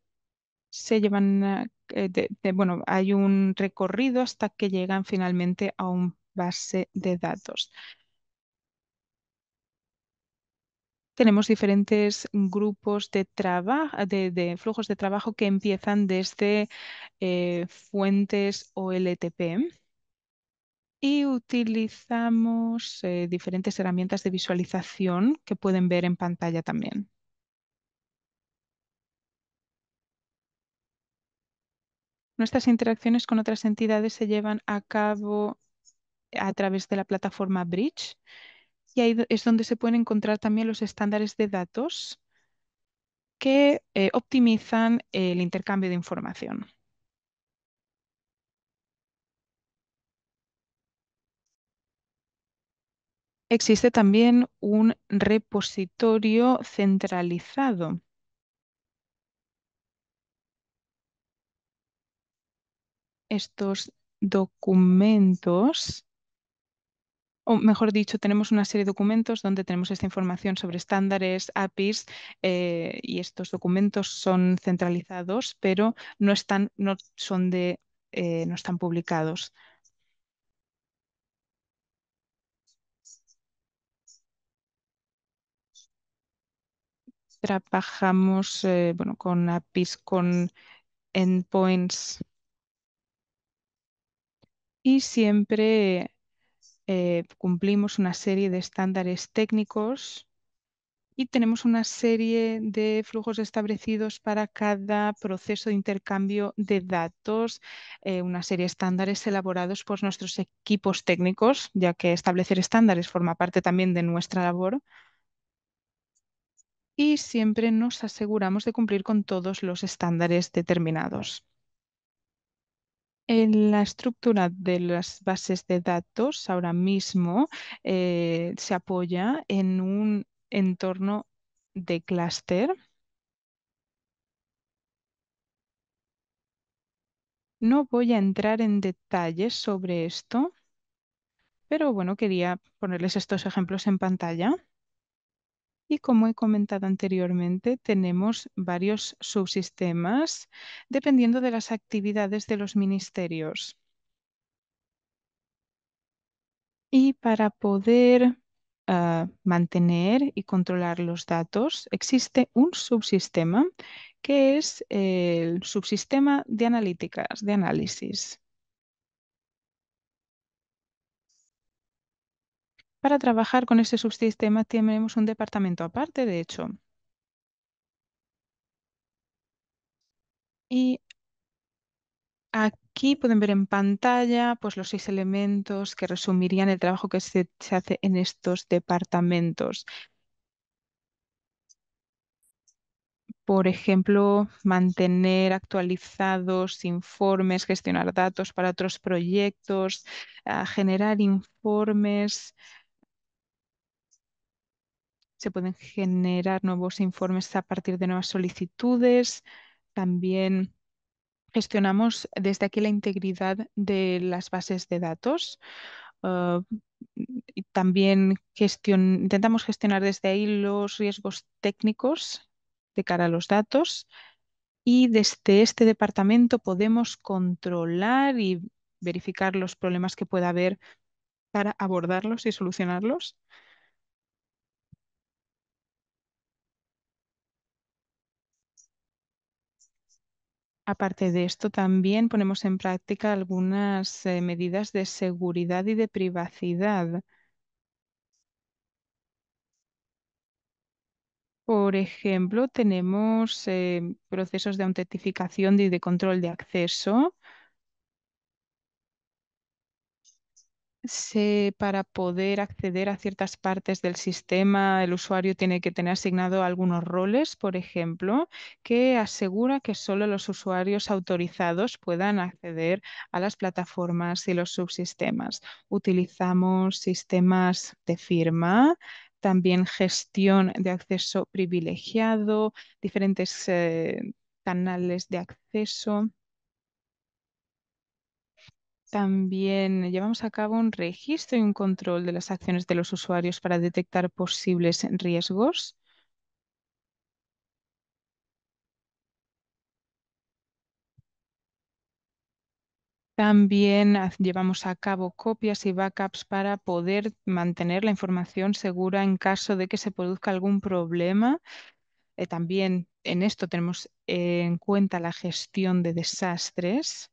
se eh, bueno, hay un recorrido hasta que llegan finalmente a un base de datos. Tenemos diferentes grupos de, de flujos de trabajo que empiezan desde eh, fuentes o LTP y utilizamos eh, diferentes herramientas de visualización que pueden ver en pantalla también. Nuestras interacciones con otras entidades se llevan a cabo a través de la plataforma Bridge y ahí es donde se pueden encontrar también los estándares de datos que eh, optimizan el intercambio de información. Existe también un repositorio centralizado estos documentos, o mejor dicho, tenemos una serie de documentos donde tenemos esta información sobre estándares, APIs, eh, y estos documentos son centralizados, pero no están, no son de, eh, no están publicados. Trabajamos eh, bueno, con APIs, con endpoints y siempre eh, cumplimos una serie de estándares técnicos y tenemos una serie de flujos establecidos para cada proceso de intercambio de datos, eh, una serie de estándares elaborados por nuestros equipos técnicos, ya que establecer estándares forma parte también de nuestra labor. Y siempre nos aseguramos de cumplir con todos los estándares determinados. En la estructura de las bases de datos ahora mismo eh, se apoya en un entorno de clúster. No voy a entrar en detalles sobre esto, pero bueno, quería ponerles estos ejemplos en pantalla. Y como he comentado anteriormente, tenemos varios subsistemas dependiendo de las actividades de los ministerios. Y para poder ah, mantener y controlar los datos, existe un subsistema que es el subsistema de analíticas, de análisis. Para trabajar con este subsistema tenemos un departamento aparte, de hecho. Y aquí pueden ver en pantalla pues, los seis elementos que resumirían el trabajo que se hace en estos departamentos. por ejemplo, mantener actualizados informes, gestionar datos para otros proyectos, ah, generar informes se pueden generar nuevos informes a partir de nuevas solicitudes. También gestionamos desde aquí la integridad de las bases de datos. Ah, y también intentamos gestionar desde ahí los riesgos técnicos de cara a los datos y desde este departamento podemos controlar y verificar los problemas que pueda haber para abordarlos y solucionarlos. Aparte de esto, también ponemos en práctica algunas eh, medidas de seguridad y de privacidad. Por ejemplo, tenemos eh, procesos de autentificación y de control de acceso para poder acceder a ciertas partes del sistema, el usuario tiene que tener asignado algunos roles, por ejemplo, que asegura que solo los usuarios autorizados puedan acceder a las plataformas y los subsistemas. Utilizamos sistemas de firma, también gestión de acceso privilegiado, diferentes eh, canales de acceso. También llevamos a cabo un registro y un control de las acciones de los usuarios para detectar posibles riesgos. También llevamos a cabo copias y backups para poder mantener la información segura en caso de que se produzca algún problema. Eh, también en esto tenemos en cuenta la gestión de desastres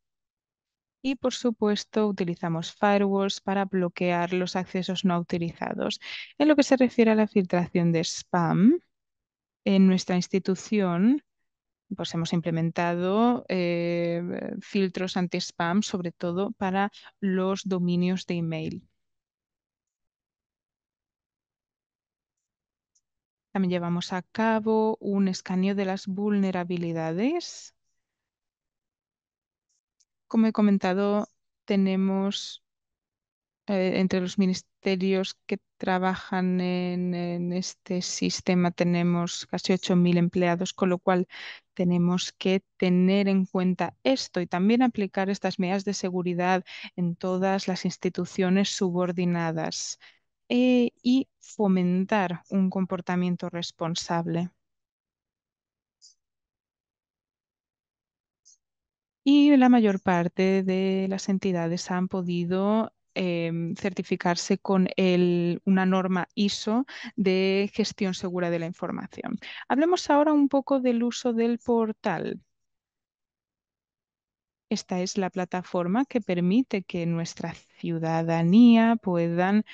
y por supuesto utilizamos firewalls para bloquear los accesos no utilizados. En lo que se refiere a la filtración de spam, en nuestra institución pues hemos implementado eh, filtros anti-spam, sobre todo para los dominios de email. También llevamos a cabo un escaneo de las vulnerabilidades como he comentado, tenemos eh, entre los ministerios que trabajan en, este sistema, tenemos casi 8.000 empleados, con lo cual tenemos que tener en cuenta esto y también aplicar estas medidas de seguridad en todas las instituciones subordinadas eh, y fomentar un comportamiento responsable. y la mayor parte de las entidades han podido em, certificarse con una norma ISO de gestión segura de la información. Hablemos ahora un poco del uso del portal. Esta es la plataforma que permite que nuestra ciudadanía puedan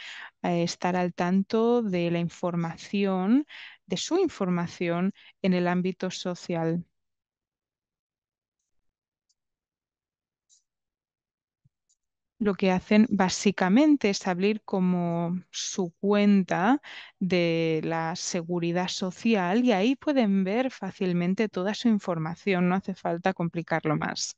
eh, estar al tanto de la información, de su información en el ámbito social. lo que hacen básicamente es abrir como su cuenta de la seguridad social y ahí pueden ver fácilmente toda su información, no hace falta complicarlo más.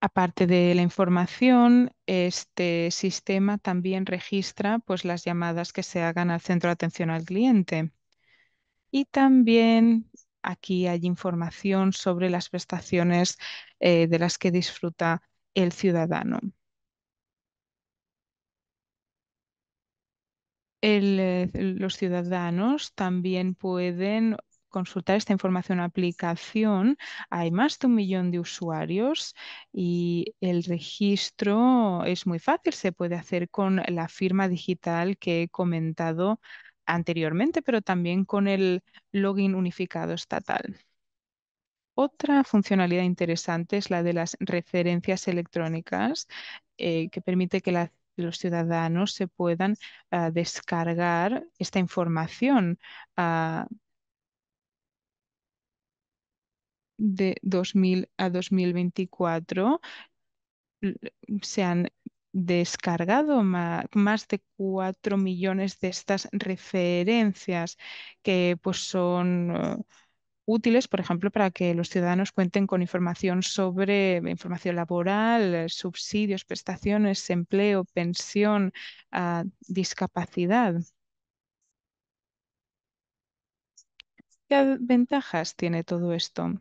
Aparte de la información, este sistema también registra pues, las llamadas que se hagan al centro de atención al cliente. Y también aquí hay información sobre las prestaciones eh, de las que disfruta el ciudadano. Eh, los ciudadanos también pueden consultar esta información aplicación. Hay más de un millón de usuarios y el registro es muy fácil. Se puede hacer con la firma digital que he comentado anteriormente, pero también con el login unificado estatal. Otra funcionalidad interesante es la de las referencias electrónicas, eh, que permite que los ciudadanos se puedan ah, descargar esta información ah, de 2000 a 2024. Se descargado más de 4 millones de estas referencias que pues, son eh, útiles, por ejemplo, para que los ciudadanos cuenten con información sobre información laboral, subsidios, prestaciones, empleo, pensión, ah, discapacidad. ¿Qué ventajas tiene todo esto?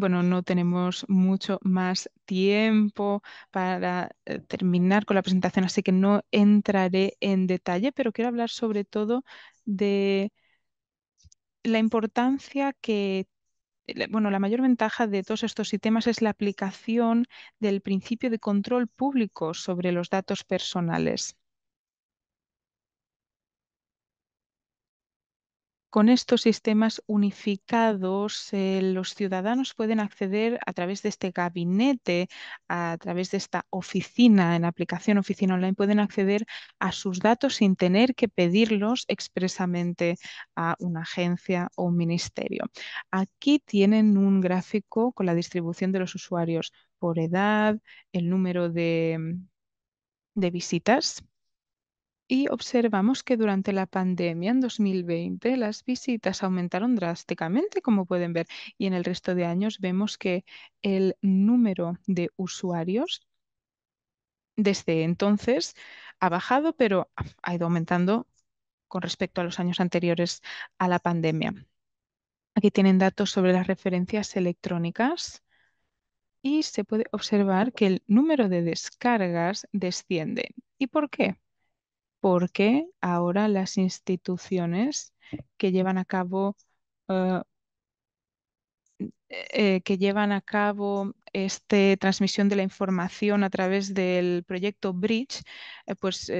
bueno, no tenemos mucho más tiempo para eh, terminar con la presentación, así que no entraré en detalle, pero quiero hablar sobre todo de la importancia que bueno, la mayor ventaja de todos estos sistemas es la aplicación del principio de control público sobre los datos personales. Con estos sistemas unificados, eh, los ciudadanos pueden acceder a través de este gabinete, a través de esta oficina, en aplicación Oficina Online, pueden acceder a sus datos sin tener que pedirlos expresamente a una agencia o un ministerio. Aquí tienen un gráfico con la distribución de los usuarios por edad, el número de visitas y observamos que durante la pandemia en 2020 las visitas aumentaron drásticamente, como pueden ver, y en el resto de años vemos que el número de usuarios desde entonces ha bajado, pero ha ido aumentando con respecto a los años anteriores a la pandemia. Aquí tienen datos sobre las referencias electrónicas y se puede observar que el número de descargas desciende. ¿Y por qué? porque ahora las instituciones que llevan a cabo eh, eh, que llevan a cabo esta transmisión de la información a través del proyecto Bridge, eh, pues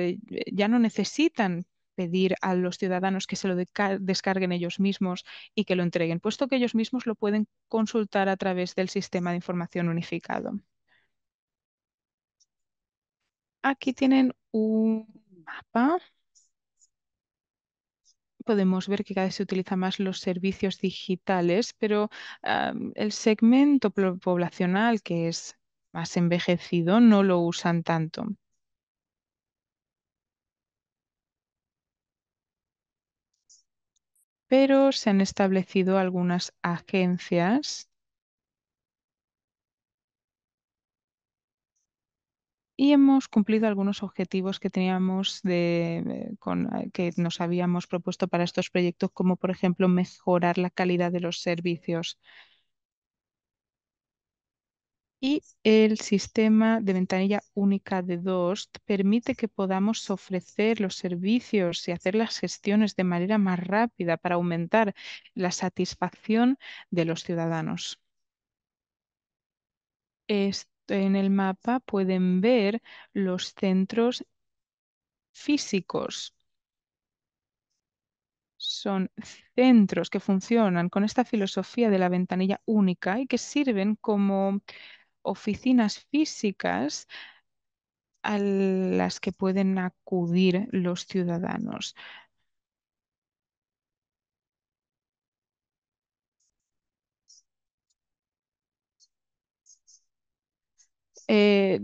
ya no necesitan pedir a los ciudadanos que se lo descarguen ellos mismos y que lo entreguen, puesto que ellos mismos lo pueden consultar a través del sistema de información unificado. Aquí tienen un podemos ver que cada vez se utilizan más los servicios digitales, pero el segmento poblacional que es más envejecido no lo usan tanto. Pero se han establecido algunas agencias y hemos cumplido algunos objetivos que teníamos de, eh, eh, que nos habíamos propuesto para estos proyectos, como por ejemplo mejorar la calidad de los servicios y el sistema de ventanilla única de DOST permite que podamos ofrecer los servicios y hacer las gestiones de manera más rápida para aumentar la satisfacción de los ciudadanos en el mapa pueden ver los centros físicos. Son centros que funcionan con esta filosofía de la ventanilla única y que sirven como oficinas físicas a las que pueden acudir los ciudadanos. Eh,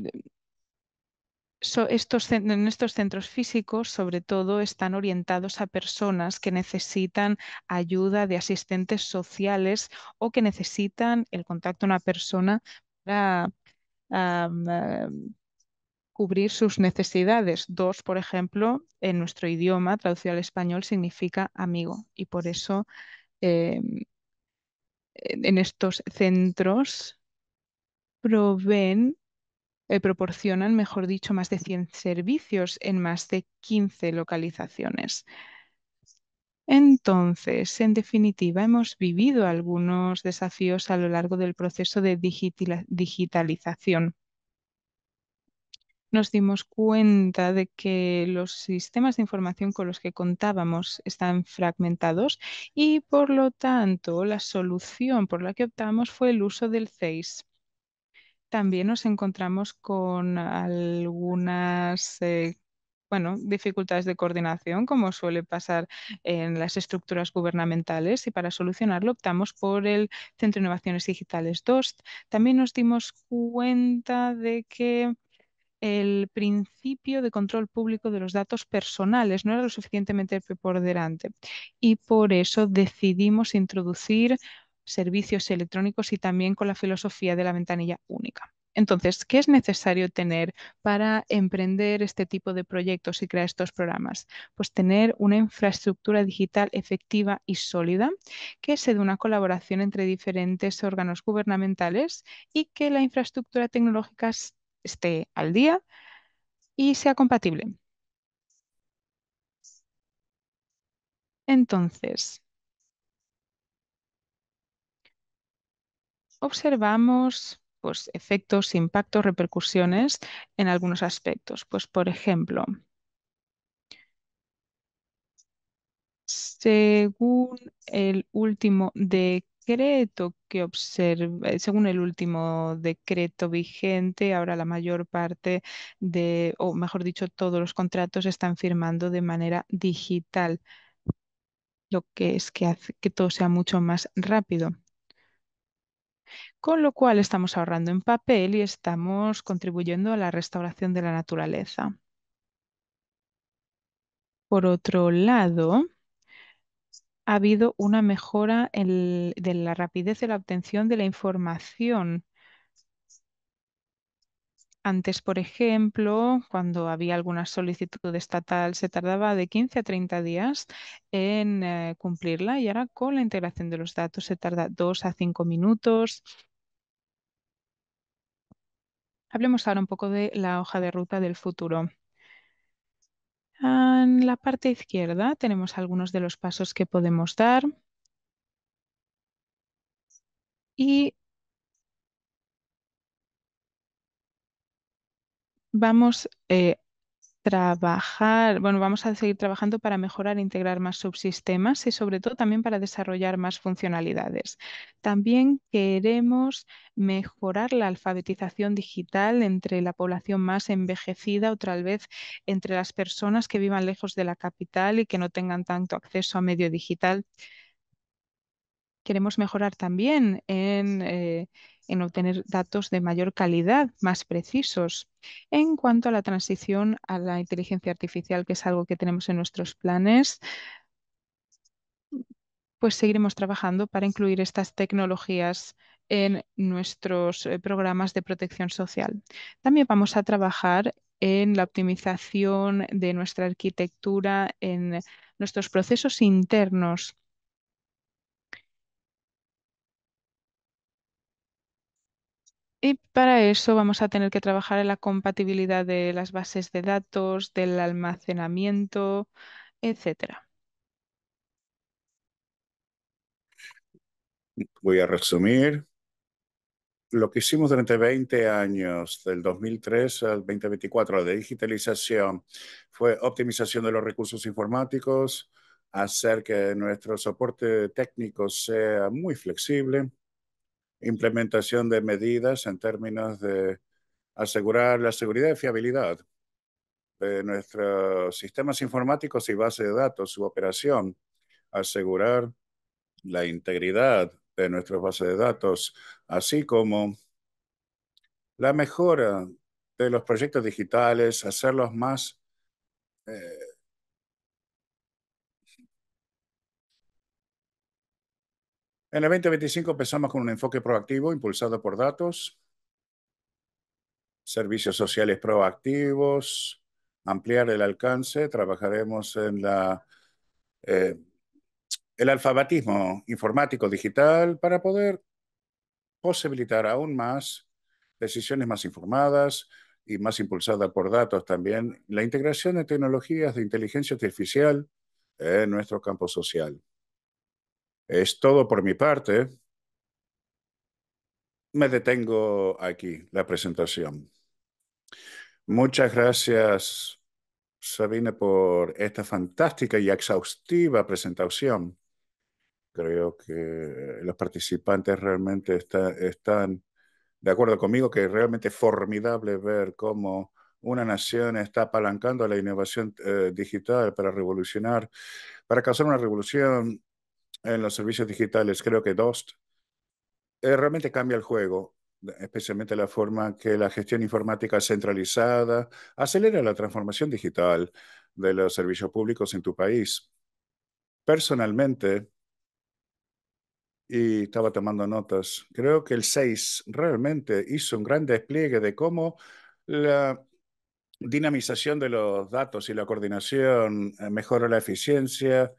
estos, en estos centros físicos, sobre todo, están orientados a personas que necesitan ayuda de asistentes sociales o que necesitan el contacto de una persona para cubrir sus necesidades. Dos, por ejemplo, en nuestro idioma, traducido al español, significa amigo y por eso... Em, en estos centros proveen eh, proporcionan, mejor dicho, más de 100 servicios en más de 15 localizaciones. Entonces, en definitiva, hemos vivido algunos desafíos a lo largo del proceso de digitalización. Nos dimos cuenta de que los sistemas de información con los que contábamos están fragmentados y, por lo tanto, la solución por la que optamos fue el uso del CEIS también nos encontramos con algunas eh, bueno, dificultades de coordinación, como suele pasar en las estructuras gubernamentales, y para solucionarlo optamos por el Centro de Innovaciones Digitales DOST. También nos dimos cuenta de que el principio de control público de los datos personales no era lo suficientemente preponderante y por eso decidimos introducir servicios electrónicos y también con la filosofía de la ventanilla única. Entonces, ¿qué es necesario tener para emprender este tipo de proyectos y crear estos programas? Pues tener una infraestructura digital efectiva y sólida que se dé una colaboración entre diferentes órganos gubernamentales y que la infraestructura tecnológica esté al día y sea compatible. Entonces, observamos pues, efectos, impactos, repercusiones en algunos aspectos. Pues, por ejemplo, según el último decreto que según el último decreto vigente, ahora la mayor parte de, o mejor dicho, todos los contratos están firmando de manera digital, lo que es que hace que todo sea mucho más rápido con lo cual estamos ahorrando en papel y estamos contribuyendo a la restauración de la naturaleza. Por otro lado, ha habido una mejora en de la rapidez de la obtención de la información antes, por ejemplo, cuando había alguna solicitud estatal, se tardaba de 15 a 30 días en eh, cumplirla y ahora con la integración de los datos se tarda 2 a 5 minutos. Hablemos ahora un poco de la hoja de ruta del futuro. En la parte izquierda tenemos algunos de los pasos que podemos dar y Vamos eh, trabajar, bueno, vamos a seguir trabajando para mejorar e integrar más subsistemas y sobre todo también para desarrollar más funcionalidades. También queremos mejorar la alfabetización digital entre la población más envejecida o tal vez entre las personas que vivan lejos de la capital y que no tengan tanto acceso a medio digital. Queremos mejorar también en... Eh, en obtener datos de mayor calidad, más precisos. En cuanto a la transición a la inteligencia artificial, que es algo que tenemos en nuestros planes, pues seguiremos trabajando para incluir estas tecnologías en nuestros eh, programas de protección social. También vamos a trabajar en la optimización de nuestra arquitectura, en nuestros procesos internos Y para eso vamos a tener que trabajar en la compatibilidad de las bases de datos, del almacenamiento, etc. Voy a resumir. Lo que hicimos durante 20 años, del 2003 al 2024, de digitalización, fue optimización de los recursos informáticos, hacer que nuestro soporte técnico sea muy flexible, implementación de medidas en términos de asegurar la seguridad y fiabilidad de nuestros sistemas informáticos y bases de datos, su operación, asegurar la integridad de nuestras bases de datos, así como la mejora de los proyectos digitales, hacerlos más eh, En el 2025 empezamos con un enfoque proactivo impulsado por datos, servicios sociales proactivos, ampliar el alcance, trabajaremos en la, eh, el alfabetismo informático digital para poder posibilitar aún más decisiones más informadas y más impulsadas por datos también, la integración de tecnologías de inteligencia artificial en nuestro campo social. Es todo por mi parte. Me detengo aquí la presentación. Muchas gracias, Sabine, por esta fantástica y exhaustiva presentación. Creo que los participantes realmente están de acuerdo conmigo que es realmente formidable ver cómo una nación está apalancando la innovación eh, digital para revolucionar, para causar una revolución en los servicios digitales, creo que DOST, eh, realmente cambia el juego, especialmente la forma que la gestión informática centralizada acelera la transformación digital de los servicios públicos en tu país. Personalmente, y estaba tomando notas, creo que el 6 realmente hizo un gran despliegue de cómo la dinamización de los datos y la coordinación eh, mejora la eficiencia,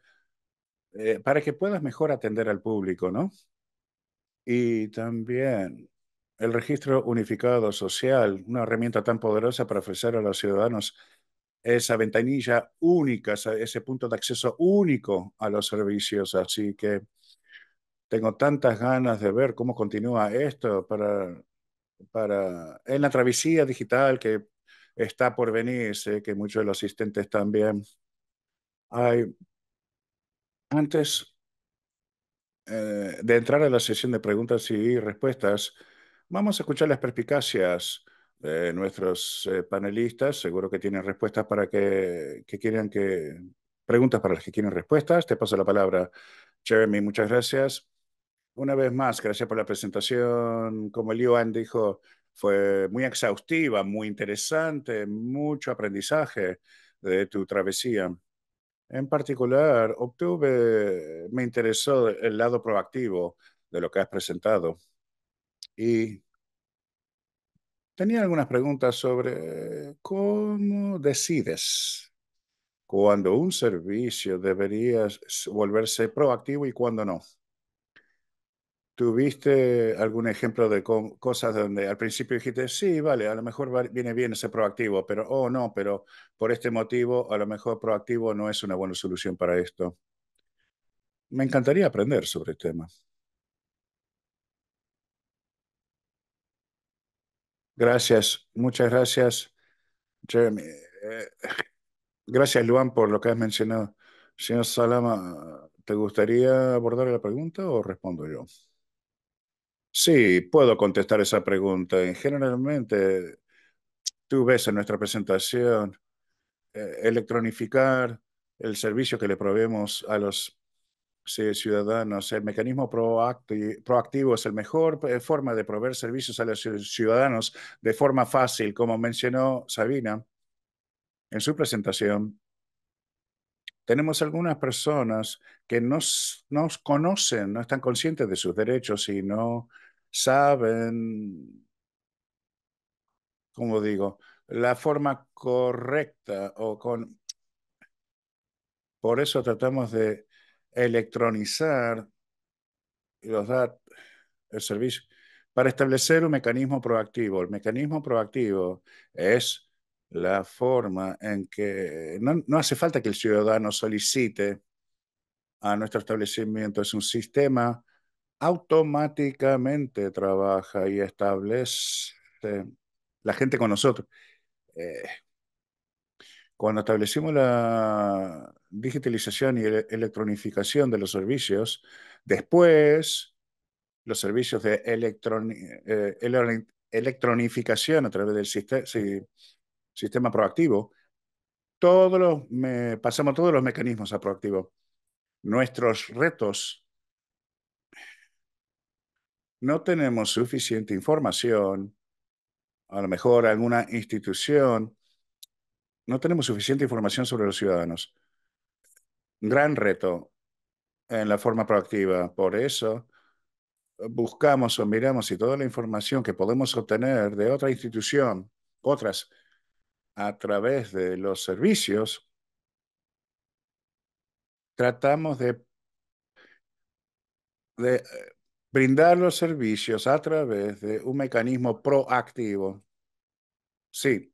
eh, para que puedas mejor atender al público, ¿no? Y también el registro unificado social, una herramienta tan poderosa para ofrecer a los ciudadanos esa ventanilla única, ese punto de acceso único a los servicios. Así que tengo tantas ganas de ver cómo continúa esto para, para en la travesía digital que está por venir. Sé que muchos de los asistentes también hay antes eh, de entrar a la sesión de preguntas y respuestas, vamos a escuchar las perspicacias de nuestros eh, panelistas. Seguro que tienen respuestas para que, quieran que... Preguntas para las que quieren respuestas. Te paso la palabra, Jeremy. Muchas gracias. Una vez más, gracias por la presentación. Como Lioan dijo, fue muy exhaustiva, muy interesante, mucho aprendizaje de tu travesía. En particular, obtuve, me interesó el lado proactivo de lo que has presentado y tenía algunas preguntas sobre cómo decides cuando un servicio debería volverse proactivo y cuándo no. ¿Tuviste algún ejemplo de cosas donde al principio dijiste, sí, vale, a lo mejor viene bien ese proactivo, pero, oh, no, pero por este motivo, a lo mejor proactivo no es una buena solución para esto? Me encantaría aprender sobre el tema. Gracias, muchas gracias, Jeremy. Eh, gracias, Luan, por lo que has mencionado. Señor Salama, ¿te gustaría abordar la pregunta o respondo yo? Sí, puedo contestar esa pregunta. Generalmente, tú ves en nuestra presentación eh, electronificar el servicio que le proveemos a los ciudadanos. El mecanismo proactivo es la mejor eh, forma de proveer servicios a los ciudadanos de forma fácil, como mencionó Sabina en su presentación. Tenemos algunas personas que no nos conocen, no están conscientes de sus derechos y no saben, como digo, la forma correcta o con... Por eso tratamos de electronizar los datos, el servicio, para establecer un mecanismo proactivo. El mecanismo proactivo es la forma en que no, no hace falta que el ciudadano solicite a nuestro establecimiento, es un sistema automáticamente trabaja y establece la gente con nosotros. Eh, cuando establecimos la digitalización y electronificación de los servicios, después los servicios de eh, electronificación a través del sistema, proactivo, todos pasamos todos los mecanismos a proactivo. Nuestros retos no tenemos suficiente información, a lo mejor alguna institución, no tenemos suficiente información sobre los ciudadanos. Gran reto en la forma proactiva. Por eso eh, buscamos o miramos si toda la información que podemos obtener de otra institución, otras, a través de los servicios, tratamos de, de eh, Brindar los servicios a través de un mecanismo proactivo. Sí,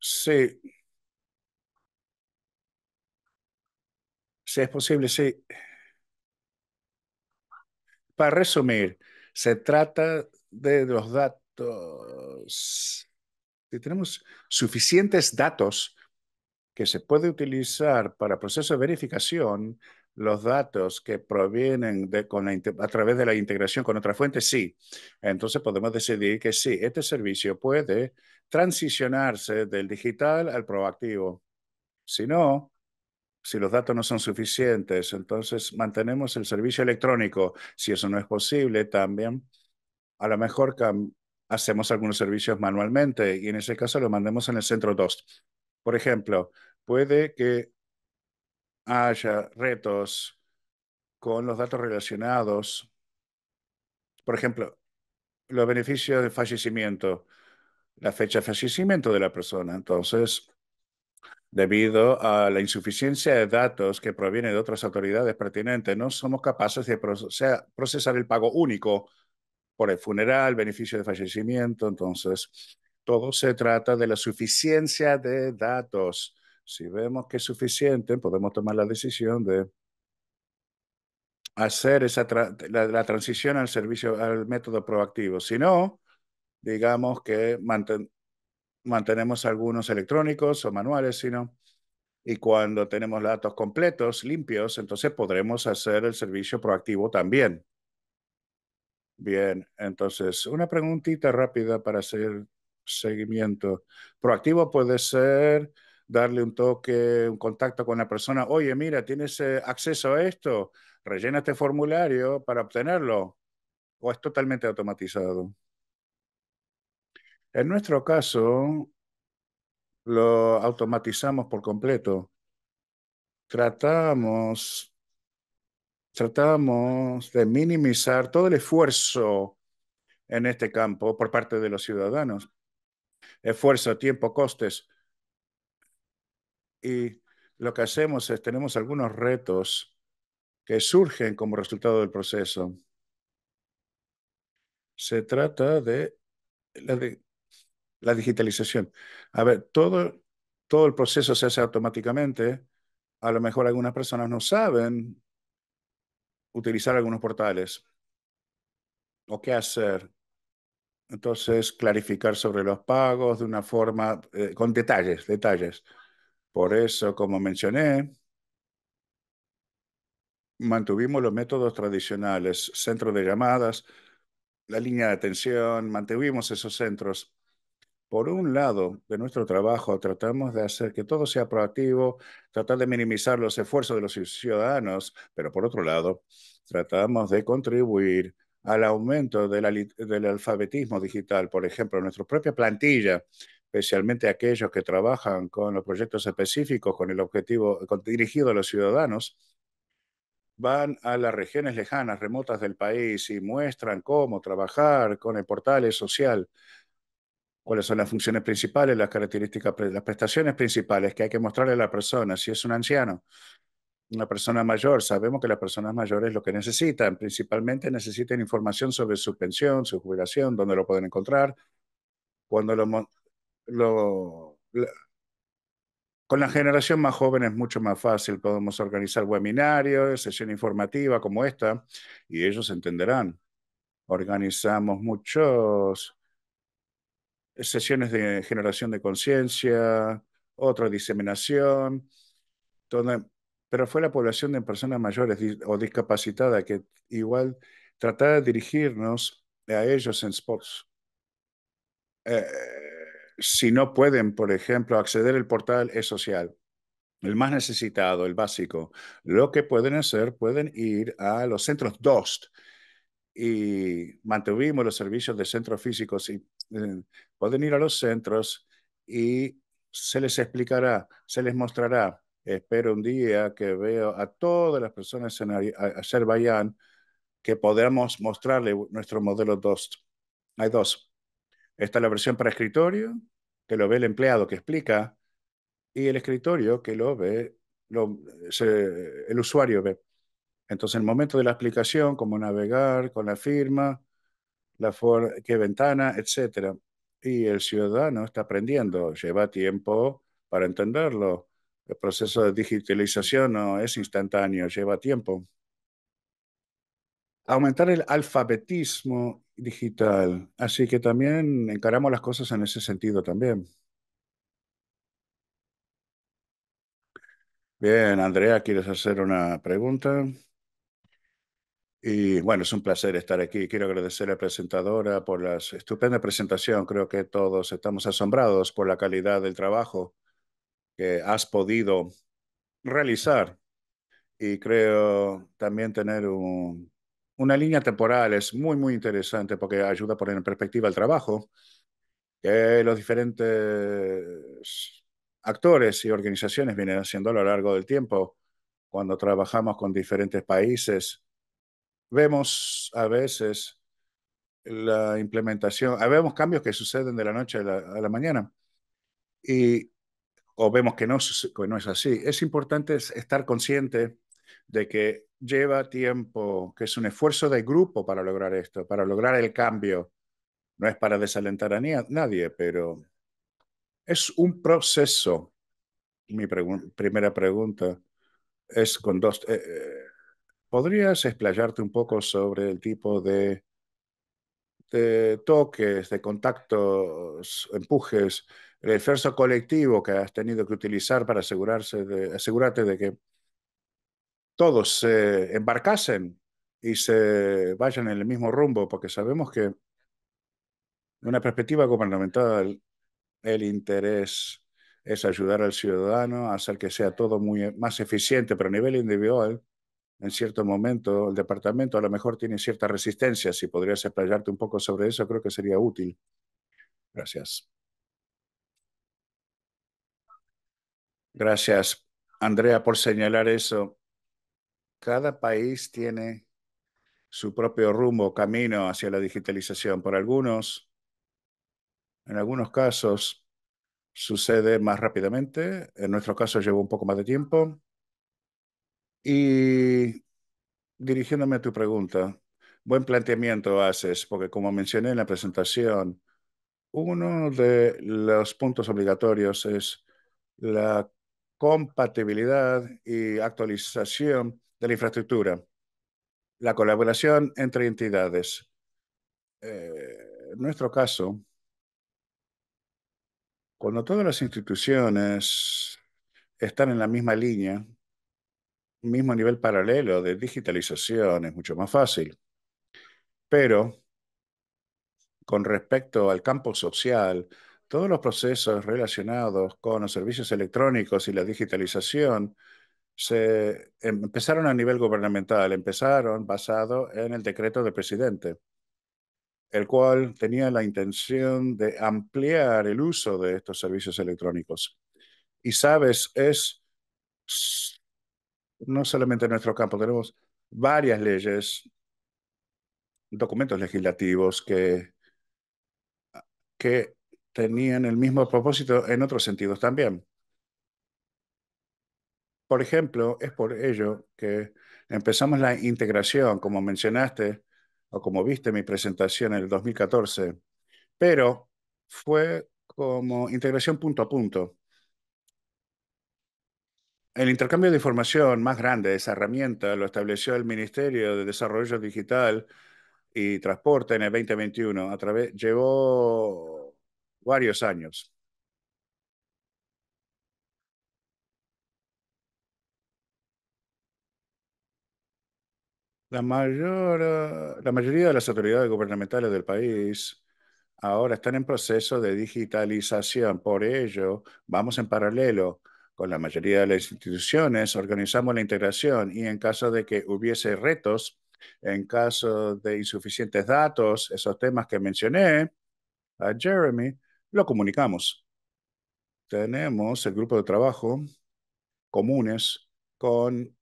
sí. Si es posible, sí. Para resumir, se trata de los datos. Si tenemos suficientes datos que se puede utilizar para proceso de verificación, los datos que provienen de, a través de la integración con otra fuente? Sí. Entonces podemos decidir que sí, este servicio puede transicionarse del digital al proactivo. Si no, si los datos no son suficientes, entonces mantenemos el servicio electrónico. Si eso no es posible, también a lo mejor hacemos algunos servicios manualmente y en ese caso lo mandemos en el centro 2. Por ejemplo, puede que haya retos con los datos relacionados, por ejemplo, los beneficios de fallecimiento, la fecha de fallecimiento de la persona. Entonces, debido a la insuficiencia de datos que proviene de otras autoridades pertinentes, no somos capaces de procesar el pago único por el funeral, beneficio de fallecimiento. Entonces, todo se trata de la suficiencia de datos si vemos que es suficiente, podemos tomar la decisión de hacer esa la, transición al servicio, al método proactivo. Si no, digamos que mantenemos algunos electrónicos o manuales, sino y cuando tenemos datos completos, limpios, entonces podremos hacer el servicio proactivo también. Bien, entonces una preguntita rápida para hacer seguimiento. Proactivo puede ser darle un toque, un contacto con la persona, oye, mira, tienes eh, acceso a esto, rellena este formulario para obtenerlo, o es totalmente automatizado. En nuestro caso, lo automatizamos por completo. Tratamos, tratamos de minimizar todo el esfuerzo en este campo por parte de los ciudadanos. Esfuerzo, tiempo, costes y lo que hacemos es tenemos algunos retos que surgen como resultado del proceso. Se trata de la, de, la digitalización. A ver, todo, todo el proceso se hace automáticamente. A lo mejor algunas personas no saben utilizar algunos portales o qué hacer. Entonces, clarificar sobre los pagos de una forma, eh, con detalles, detalles. Por eso, como mencioné, mantuvimos los métodos tradicionales, centro de llamadas, la línea de atención, mantuvimos esos centros. Por un lado de nuestro trabajo, tratamos de hacer que todo sea proactivo, tratar de minimizar los esfuerzos de los ciudadanos, pero por otro lado, tratamos de contribuir al aumento del, alfabetismo digital. Por ejemplo, nuestra propia plantilla especialmente aquellos que trabajan con los proyectos específicos, con el objetivo dirigido a los ciudadanos, van a las regiones lejanas, remotas del país y muestran cómo trabajar con el portal social, cuáles son las funciones principales, las características, las prestaciones principales que hay que mostrarle a la persona, si es un anciano, una persona mayor. Sabemos que las personas mayores lo que necesitan, principalmente necesitan información sobre su pensión, su jubilación, dónde lo pueden encontrar. Cuando lo lo, con la generación más joven es mucho más fácil. Podemos organizar webinarios, sesión informativa como esta, y ellos entenderán. Organizamos muchos eh, sesiones de generación de conciencia, otra diseminación, pero fue la población de personas mayores o discapacitadas que igual trataba de dirigirnos a ellos en spots. Eh, si no pueden, por ejemplo, acceder al portal e-social, el más necesitado, el básico, lo que pueden hacer, pueden ir a los centros DOST y mantuvimos los servicios de centros físicos y eh, pueden ir a los centros y se les explicará, se les mostrará. Espero un día que veo a todas las personas en Azerbaiyán que podamos mostrarle nuestro modelo DOST. Hay dos. Está la versión para escritorio, que lo ve el empleado que explica, y el escritorio que lo ve, lo, el usuario ve. Entonces, el momento de la explicación, cómo navegar con la firma, la qué ventana, etc. Y el ciudadano está aprendiendo, lleva tiempo para entenderlo. El proceso de digitalización no es instantáneo, lleva tiempo. Aumentar el alfabetismo digital. Así que también encaramos las cosas en ese sentido también. Bien, Andrea, ¿quieres hacer una pregunta? Y bueno, es un placer estar aquí. Quiero agradecer a la presentadora por la estupenda presentación. Creo que todos estamos asombrados por la calidad del trabajo que has podido realizar. Y creo también tener un, una línea temporal es muy, muy interesante porque ayuda a poner en perspectiva el trabajo que los diferentes actores y organizaciones vienen haciendo a lo largo del tiempo. Cuando trabajamos con diferentes países, vemos a veces la implementación, ah, vemos cambios que suceden de la noche a la, mañana y o vemos que no es así. Es importante estar consciente de que lleva tiempo, que es un esfuerzo de grupo para lograr esto, para lograr el cambio. No es para desalentar a, nadie, pero es un proceso. Mi primera pregunta es con dos... Eh, eh, ¿Podrías explayarte un poco sobre el tipo de, toques, de contactos, empujes, el esfuerzo colectivo que has tenido que utilizar para asegurarse asegurarte de que todos se embarcasen y se vayan en el mismo rumbo, porque sabemos que de una perspectiva gubernamental el interés es ayudar al ciudadano, hacer que sea todo muy, más eficiente, pero a nivel individual, en cierto momento, el departamento a lo mejor tiene cierta resistencia. Si podrías explayarte un poco sobre eso, creo que sería útil. Gracias. Gracias, Andrea, por señalar eso cada país tiene su propio rumbo, camino hacia la digitalización. Por algunos, en algunos casos, sucede más rápidamente. En nuestro caso, llevó un poco más de tiempo. Y dirigiéndome a tu pregunta, buen planteamiento haces, porque como mencioné en la presentación, uno de los puntos obligatorios es la compatibilidad y actualización de la infraestructura, la colaboración entre entidades. Eh, en nuestro caso, cuando todas las instituciones están en la misma línea, mismo nivel paralelo de digitalización, es mucho más fácil. Pero con respecto al campo social, todos los procesos relacionados con los servicios electrónicos y la digitalización se em, empezaron a nivel gubernamental, empezaron basado en el decreto del presidente, el cual tenía la intención de ampliar el uso de estos servicios electrónicos. Y sabes, es no solamente en nuestro campo, tenemos varias leyes, documentos legislativos que, que tenían el mismo propósito en otros sentidos también. Por ejemplo, es por ello que empezamos la integración, como mencionaste o como viste en mi presentación en el 2014, pero fue como integración punto a punto. El intercambio de información más grande de esa herramienta lo estableció el Ministerio de Desarrollo Digital y Transporte en el 2021. A través, llevó varios años. La, ah, la mayoría de las autoridades gubernamentales del país ahora están en proceso de digitalización. Por ello, vamos en paralelo con la mayoría de las instituciones, organizamos la integración y en caso de que hubiese retos, en caso de insuficientes datos, esos temas que mencioné a Jeremy, lo comunicamos. Tenemos el grupo de trabajo comunes con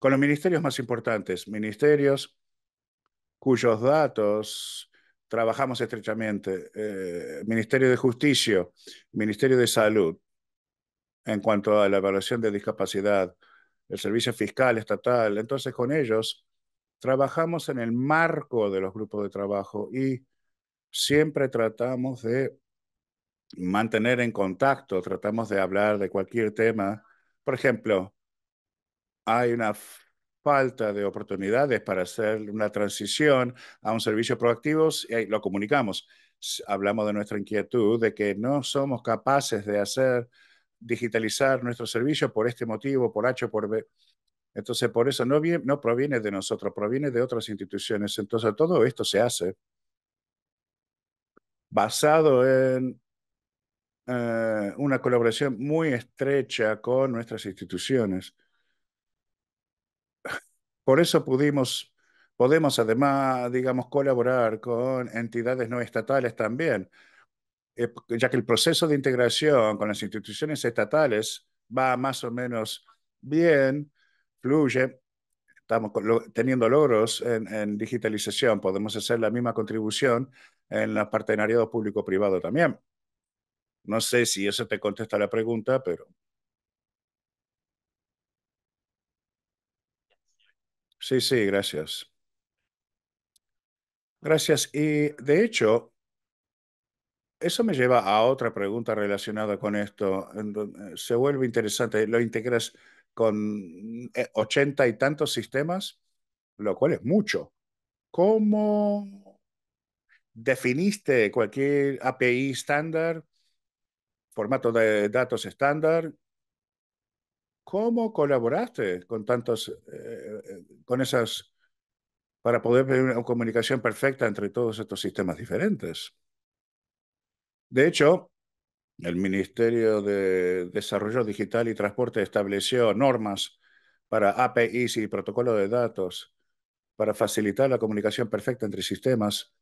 con los ministerios más importantes, ministerios cuyos datos trabajamos estrechamente, eh, Ministerio de Justicia, Ministerio de Salud, en cuanto a la evaluación de discapacidad, el Servicio Fiscal Estatal. Entonces, con ellos trabajamos en el marco de los grupos de trabajo y siempre tratamos de mantener en contacto, tratamos de hablar de cualquier tema. Por ejemplo, hay una falta de oportunidades para hacer una transición a un servicio proactivo, y lo comunicamos. Hablamos de nuestra inquietud de que no somos capaces de hacer, digitalizar nuestro servicio por este motivo, por H por B. Entonces, por eso no, no proviene de nosotros, proviene de otras instituciones. Entonces, todo esto se hace basado en eh, una colaboración muy estrecha con nuestras instituciones. Por eso pudimos, podemos además, digamos, colaborar con entidades no estatales también, eh, ya que el proceso de integración con las instituciones estatales va más o menos bien, fluye, estamos teniendo logros en, en, digitalización, podemos hacer la misma contribución en los partenariado público-privado también. No sé si eso te contesta la pregunta, pero... Sí, sí, gracias. Gracias. Y de hecho, eso me lleva a otra pregunta relacionada con esto. Eh, se vuelve interesante. Lo integras con eh, ochenta y tantos sistemas, lo cual es mucho. ¿Cómo definiste cualquier API estándar, formato de datos estándar ¿Cómo colaboraste con tantos, eh, eh, con esas, para poder tener una comunicación perfecta entre todos estos sistemas diferentes? De hecho, el Ministerio de Desarrollo Digital y Transporte estableció normas para APIs y protocolo de datos para facilitar la comunicación perfecta entre sistemas.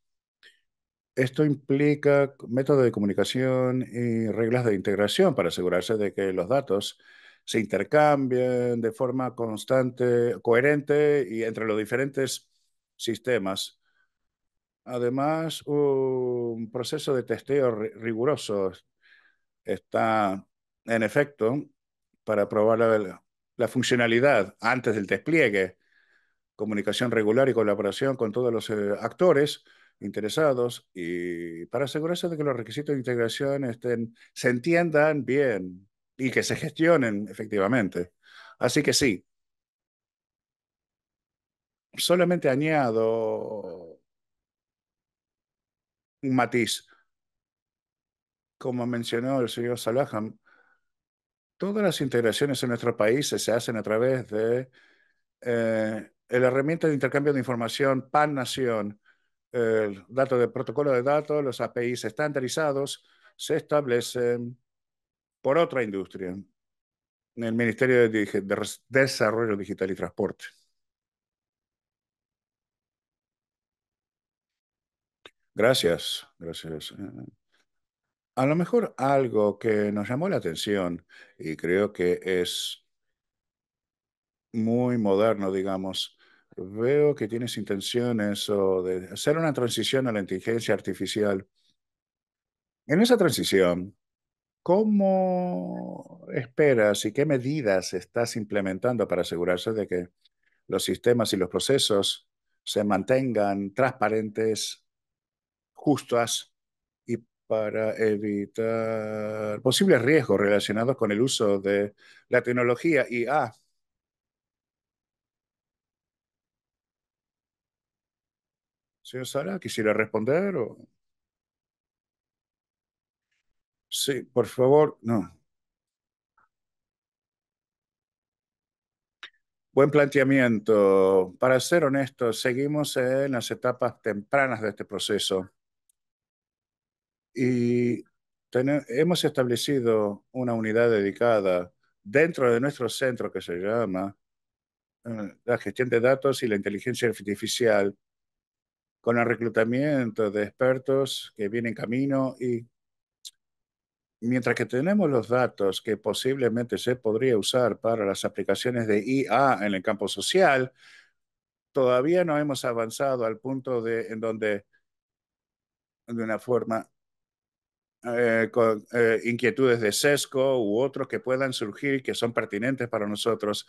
Esto implica métodos de comunicación y reglas de integración para asegurarse de que los datos se intercambien de forma constante, coherente y entre los diferentes sistemas. Además, un proceso de testeo riguroso está en efecto para probar la, funcionalidad antes del despliegue, comunicación regular y colaboración con todos los eh, actores interesados y para asegurarse de que los requisitos de integración se entiendan bien y que se gestionen efectivamente. Así que sí. Solamente añado un matiz. Como mencionó el señor Salaham, todas las integraciones en nuestros países se hacen a través de eh, la herramienta de intercambio de información pan-nación, el dato de protocolo de datos, los APIs estandarizados se establecen por otra industria, en el Ministerio de, Desarrollo Digital y Transporte. Gracias, gracias. A lo mejor algo que nos llamó la atención y creo que es muy moderno, digamos, veo que tienes intenciones de hacer una transición a la inteligencia artificial. En esa transición, ¿Cómo esperas y qué medidas estás implementando para asegurarse de que los sistemas y los procesos se mantengan transparentes, justas y para evitar posibles riesgos relacionados con el uso de la tecnología IA? Ah, Señor Sara, quisiera responder o... Sí, por favor, no. Buen planteamiento. Para ser honesto, seguimos en las etapas tempranas de este proceso y hemos establecido una unidad dedicada dentro de nuestro centro que se llama eh, la gestión de datos y la inteligencia artificial, con el reclutamiento de expertos que vienen camino y mientras que tenemos los datos que posiblemente se podría usar para las aplicaciones de IA en el campo social, todavía no hemos avanzado al punto de en donde de una forma eh, con eh, inquietudes de sesgo u otros que puedan surgir que son pertinentes para nosotros.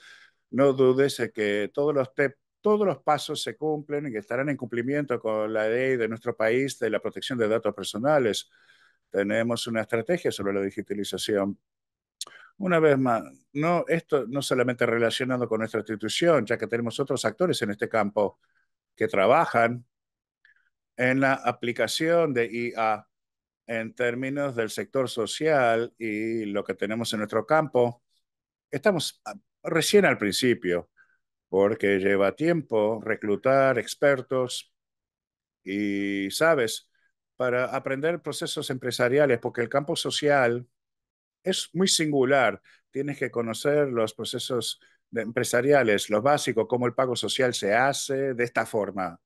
No dudes de que todos los todos los pasos se cumplen y que estarán en cumplimiento con la ley de nuestro país de la protección de datos personales tenemos una estrategia sobre la digitalización. Una vez más, no, esto no solamente relacionado con nuestra institución, ya que tenemos otros actores en este campo que trabajan en la aplicación de IA en términos del sector social y lo que tenemos en nuestro campo. Estamos recién al principio, porque lleva tiempo reclutar expertos y, sabes, para aprender procesos empresariales, porque el campo social es muy singular. Tienes que conocer los procesos empresariales, los básicos, cómo el pago social se hace de esta forma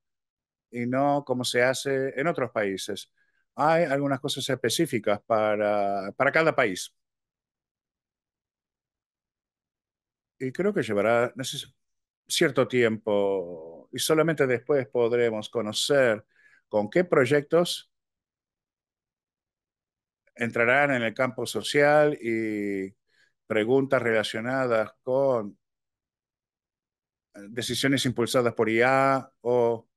y no cómo se hace en otros países. Hay algunas cosas específicas para, para cada país. Y creo que llevará cierto tiempo y solamente después podremos conocer con qué proyectos entrarán en el campo social y preguntas relacionadas con eh, decisiones impulsadas por IA o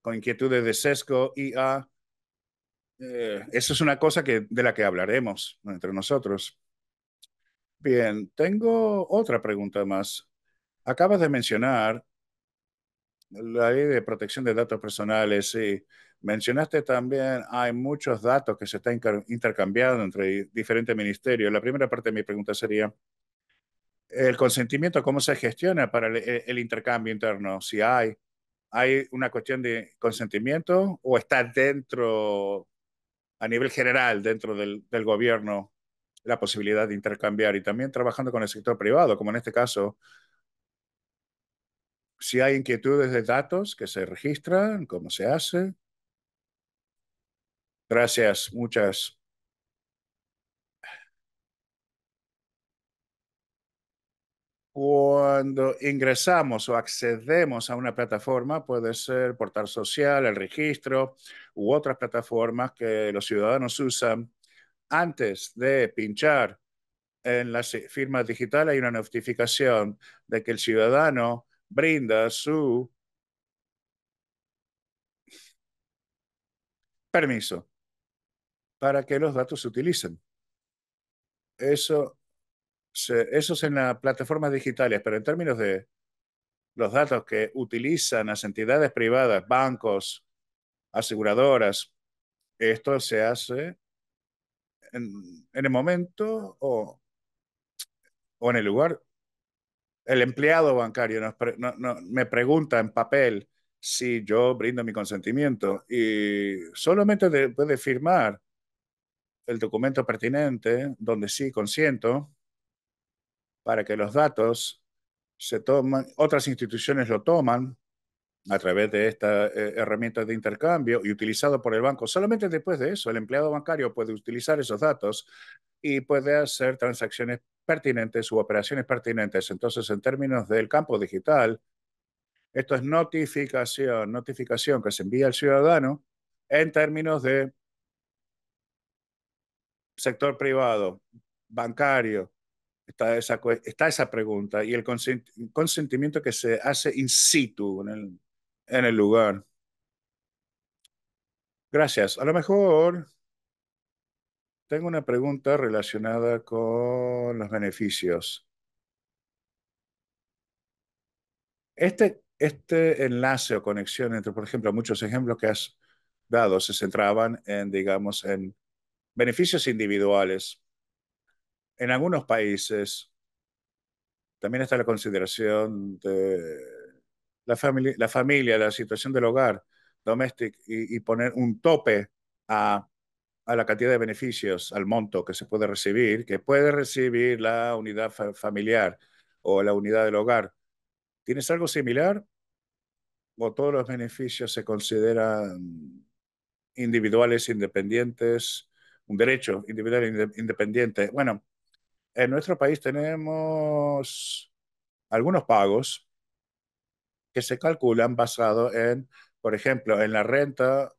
con inquietudes de sesgo IA. Eh, eso es una cosa que, de la que hablaremos entre nosotros. Bien, tengo otra pregunta más. Acabas de mencionar la ley de protección de datos personales y Mencionaste también, hay muchos datos que se están intercambiando entre diferentes ministerios. La primera parte de mi pregunta sería, ¿el consentimiento cómo se gestiona para el, intercambio interno? Si hay, ¿hay una cuestión de consentimiento o está dentro, a nivel general, dentro del, del gobierno, la posibilidad de intercambiar? Y también trabajando con el sector privado, como en este caso, si hay inquietudes de datos que se registran, cómo se hace, Gracias, muchas. Cuando ingresamos o accedemos a una plataforma, puede ser portal social, el registro u otras plataformas que los ciudadanos usan, antes de pinchar en las firmas digital hay una notificación de que el ciudadano brinda su permiso para que los datos se utilicen. Eso, eso es en las plataformas digitales, pero en términos de los datos que utilizan las entidades privadas, bancos, aseguradoras, esto se hace en, el momento o, o, en el lugar. El empleado bancario me pregunta en papel si yo brindo mi consentimiento y solamente puede firmar el documento pertinente, donde sí consiento, para que los datos se tomen, otras instituciones lo toman a través de esta eh, herramienta de intercambio y utilizado por el banco. Solamente después de eso, el empleado bancario puede utilizar esos datos y puede hacer transacciones pertinentes u operaciones pertinentes. Entonces, en términos del campo digital, esto es notificación, notificación que se envía al ciudadano en términos de sector privado, bancario, está esa, está esa pregunta y el consentimiento que se hace in situ en el, en el lugar. Gracias. A lo mejor tengo una pregunta relacionada con los beneficios. Este, este enlace o conexión entre, por ejemplo, muchos ejemplos que has dado se centraban en, digamos, en Beneficios individuales. En algunos países también está la consideración de la, familia, la familia, la situación del hogar, doméstico y, poner un tope a, la cantidad de beneficios, al monto que se puede recibir, que puede recibir la unidad familiar o la unidad del hogar. ¿Tienes algo similar? ¿O todos los beneficios se consideran individuales, independientes? un derecho individual independiente. Bueno, en nuestro país tenemos algunos pagos que se calculan basados en, por ejemplo, en la renta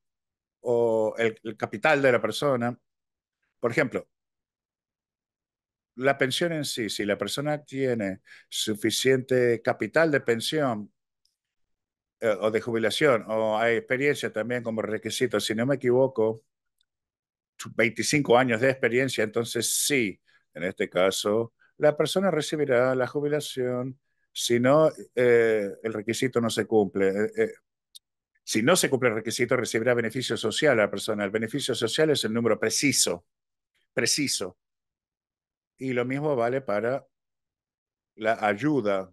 o el, capital de la persona. Por ejemplo, la pensión en sí, si la persona tiene suficiente capital de pensión eh, o de jubilación o hay experiencia también como requisito, si no me equivoco, 25 años de experiencia, entonces sí, en este caso, la persona recibirá la jubilación si no, eh, el requisito no se cumple. Eh, eh, si no se cumple el requisito, recibirá beneficio social a la persona. El beneficio social es el número preciso, preciso. Y lo mismo vale para la ayuda,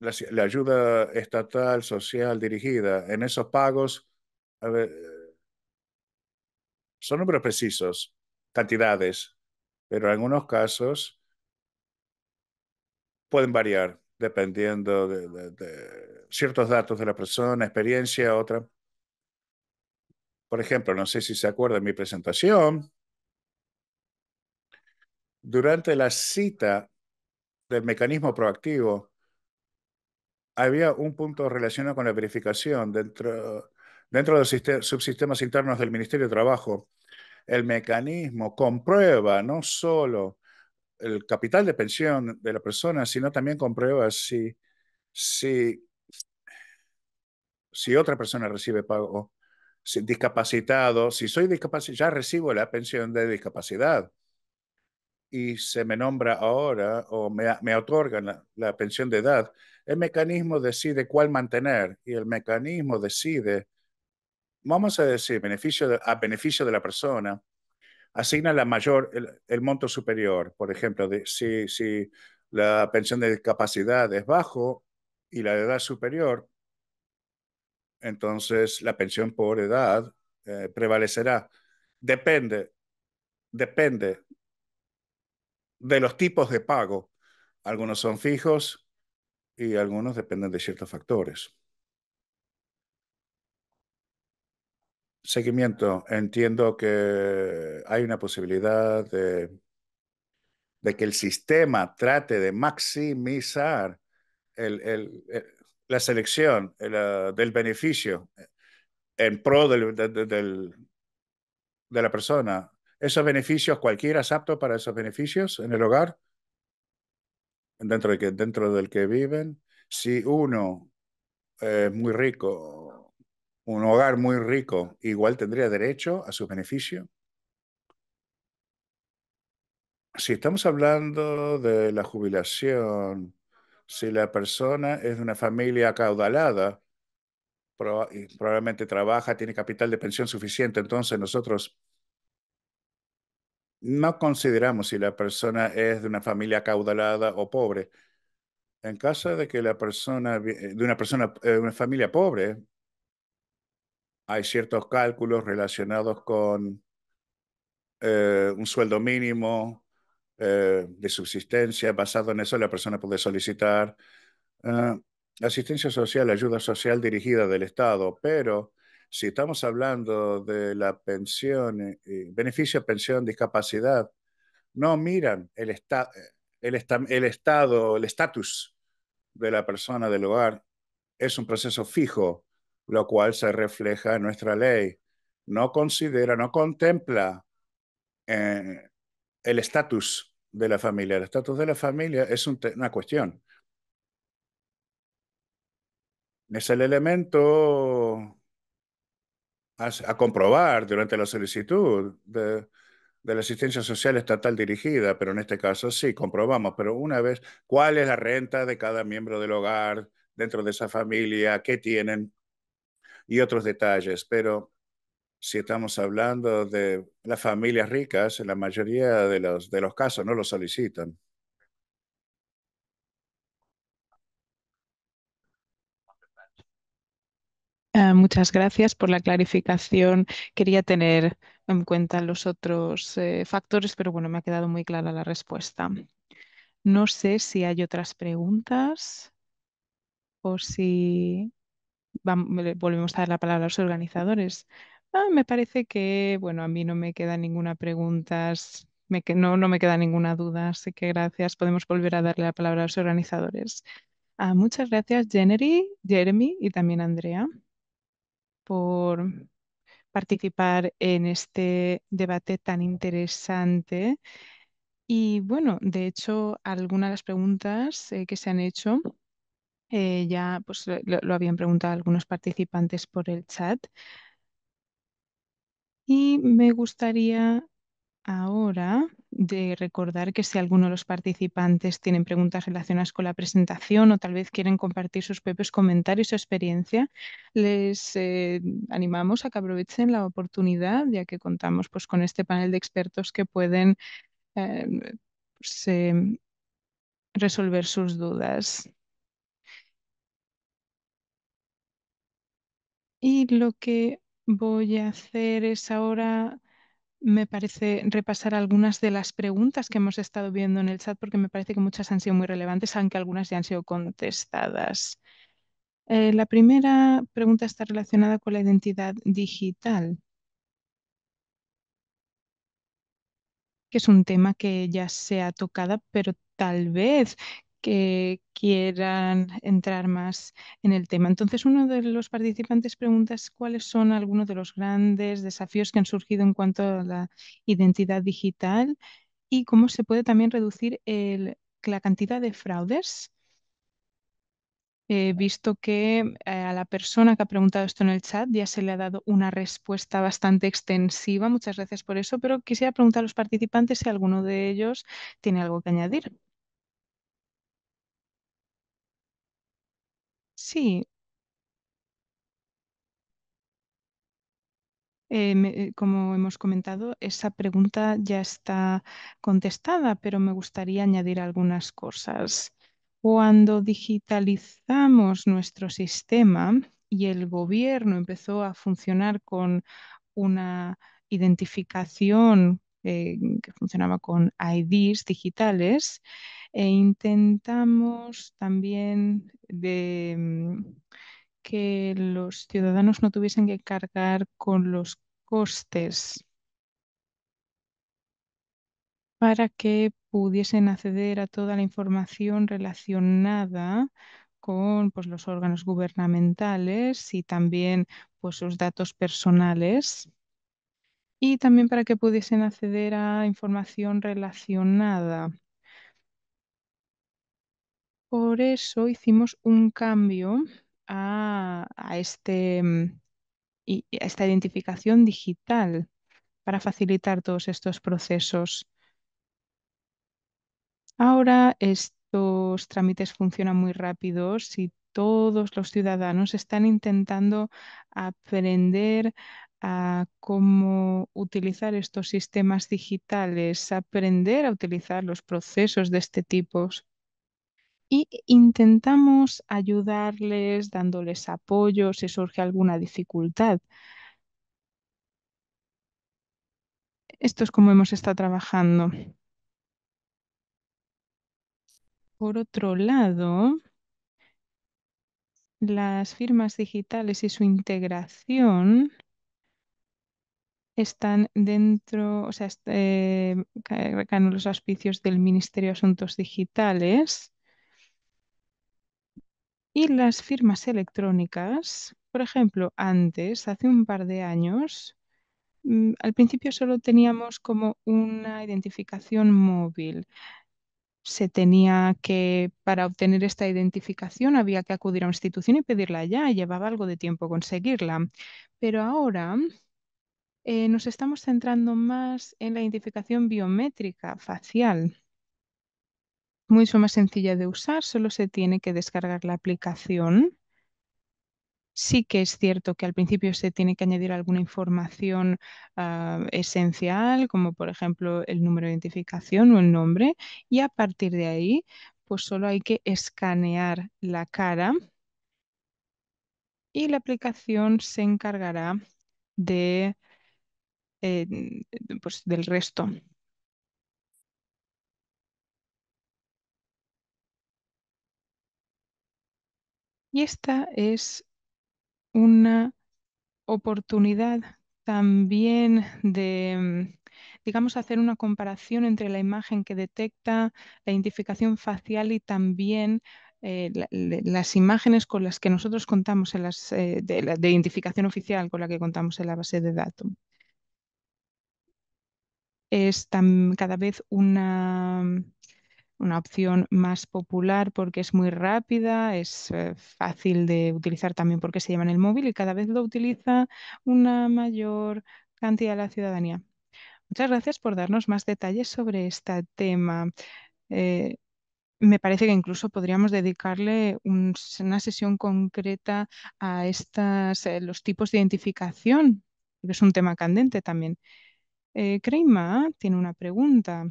la, la ayuda estatal, social, dirigida. En esos pagos, a ver, son números precisos, cantidades, pero en algunos casos pueden variar dependiendo de, ciertos datos de la persona, experiencia, otra. Por ejemplo, no sé si se acuerda acuerdan mi presentación. Durante la cita del mecanismo proactivo, había un punto relacionado con la verificación dentro Dentro de los subsistemas internos del Ministerio de Trabajo, el mecanismo comprueba no solo el capital de pensión de la persona, sino también comprueba si, si, si otra persona recibe pago si, discapacitado. Si soy discapacitado, ya recibo la pensión de discapacidad y se me nombra ahora o me, otorgan la pensión de edad, el mecanismo decide cuál mantener y el mecanismo decide vamos a decir, beneficio a beneficio de la persona, asigna la mayor, el, monto superior. Por ejemplo, si, la pensión de discapacidad es bajo y la de edad superior, entonces la pensión por edad eh, prevalecerá. Depende, depende de los tipos de pago. Algunos son fijos y algunos dependen de ciertos factores. seguimiento, entiendo que hay una posibilidad de, de que el sistema trate de maximizar la selección eh, del beneficio eh, en pro de la persona. ¿Esos beneficios, cualquiera es apto para esos beneficios en el hogar? Dentro, de que, dentro del que viven. Si uno es muy rico un hogar muy rico igual tendría derecho a su beneficio? Si estamos hablando de la jubilación, si la persona es de una familia acaudalada, probablemente trabaja, tiene capital de pensión suficiente, entonces nosotros no consideramos si la persona es de una familia acaudalada o pobre. En caso de que la persona, de una persona, eh, de una familia pobre, hay ciertos cálculos relacionados con eh, un sueldo mínimo eh, de subsistencia. Basado en eso, la persona puede solicitar eh, asistencia social, ayuda social dirigida del Estado, pero si estamos hablando de la pensión, beneficio, pensión, discapacidad, no miran el, el, el estado, el estatus de la persona del hogar. Es un proceso fijo lo cual se refleja en nuestra ley. No considera, no contempla eh, el estatus de la familia. El estatus de la familia es una cuestión. Es el elemento a, comprobar durante la solicitud de, de la asistencia social estatal dirigida, pero en este caso sí, comprobamos, pero una vez, cuál es la renta de cada miembro del hogar dentro de esa familia, qué tienen, y otros detalles, pero si estamos hablando de las familias ricas, en la mayoría de los, de los casos no lo solicitan. Ah, muchas gracias por la clarificación. Quería tener en cuenta los otros eh, factores, pero bueno, me ha quedado muy clara la respuesta. No sé si hay otras preguntas o si volvemos a dar la palabra a los organizadores. Ah, me parece que, bueno, a mí no me queda ninguna pregunta, me no, no me queda ninguna duda, así que gracias. Podemos volver a darle la palabra a los organizadores. Ah, muchas gracias, Jenny Jeremy y también Andrea, por participar en este debate tan interesante. Y bueno, de hecho, algunas de las preguntas eh, que se han hecho eh, ya pues, lo, habían preguntado algunos participantes por el chat. Y me gustaría ahora de recordar que si alguno de los participantes tienen preguntas relacionadas con la presentación o tal vez quieren compartir sus propios comentarios o experiencia, les eh, animamos a que aprovechen la oportunidad, ya que contamos pues, con este panel de expertos que pueden eh, pues, em, resolver sus dudas. Y lo que voy a hacer es ahora, me parece, repasar algunas de las preguntas que hemos estado viendo en el chat, porque me parece que muchas han sido muy relevantes, aunque algunas ya han sido contestadas. Eh, la primera pregunta está relacionada con la identidad digital, que es un tema que ya se ha tocado, pero tal vez que quieran entrar más en el tema. Entonces, uno de los participantes pregunta cuáles son algunos de los grandes desafíos que han surgido en cuanto a la identidad digital y cómo se puede también reducir la cantidad de fraudes. He visto que eh, a la persona que ha preguntado esto en el chat ya se le ha dado una respuesta bastante extensiva, muchas gracias por eso, pero quisiera preguntar a los participantes si alguno de ellos tiene algo que añadir. Sí, eh, eh, como hemos comentado, esa pregunta ya está contestada, pero me gustaría añadir algunas cosas. Cuando digitalizamos nuestro sistema y el gobierno empezó a funcionar con una identificación eh, que funcionaba con IDs digitales e intentamos también mm, que los ciudadanos no tuviesen que cargar con los costes para que pudiesen acceder a toda la información relacionada con pues, los órganos gubernamentales y también pues, sus datos personales y también para que pudiesen acceder a información relacionada. Por eso hicimos un cambio a, este, mm, esta identificación digital para facilitar todos estos procesos. Ahora estos trámites funcionan muy rápidos y todos los ciudadanos están intentando aprender a cómo utilizar estos sistemas digitales, aprender a utilizar los procesos de este tipo. Y intentamos ayudarles dándoles apoyo si surge alguna dificultad. Esto es como hemos estado trabajando. Por otro lado, las firmas digitales y su integración están dentro, o sea, eh, los auspicios del Ministerio de Asuntos Digitales. Y las firmas electrónicas, por ejemplo, antes, hace un par de años, mm, al principio solo teníamos como una identificación móvil. Se tenía que, para obtener esta identificación, había que acudir a una institución y pedirla ya, llevaba algo de tiempo conseguirla. Pero ahora eh, nos estamos centrando más en la identificación biométrica facial. Mucho más sencilla de usar, solo se tiene que descargar la aplicación. Sí que es cierto que al principio se tiene que añadir alguna información ah, esencial, como por ejemplo el número de identificación o el nombre, y a partir de ahí, pues solo hay que escanear la cara y la aplicación se encargará de pues del resto. Y esta es una oportunidad también de, digamos, hacer una comparación entre la imagen que detecta, la identificación facial y también eh, las imágenes con las que nosotros contamos las, eh, de, de identificación oficial con la que contamos en la base de datos es cada vez una, una opción más popular porque es muy rápida, es eh, fácil de utilizar también porque se lleva en el móvil y cada vez lo utiliza una mayor cantidad de la ciudadanía. Muchas gracias por darnos más detalles sobre este tema. Eh, me parece que incluso podríamos dedicarle una sesión concreta a estas, eh, los tipos de identificación, que es un tema candente también. Eh, tiene una pregunta.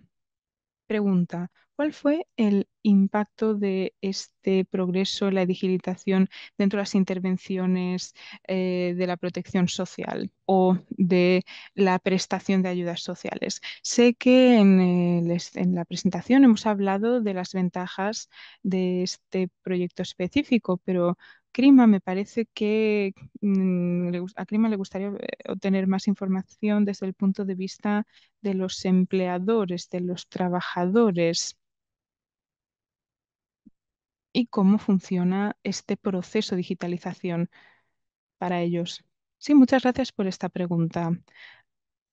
Pregunta, ¿cuál fue el impacto de este progreso en la digitalización dentro de las intervenciones eh, de la protección social o de la prestación de ayudas sociales? Sé que en, en la presentación hemos hablado de las ventajas de este proyecto específico, pero me parece que mm, a Crima le gustaría eh, obtener más información desde el punto de vista de los empleadores, de los trabajadores y cómo funciona este proceso de digitalización para ellos. Sí, muchas gracias por esta pregunta.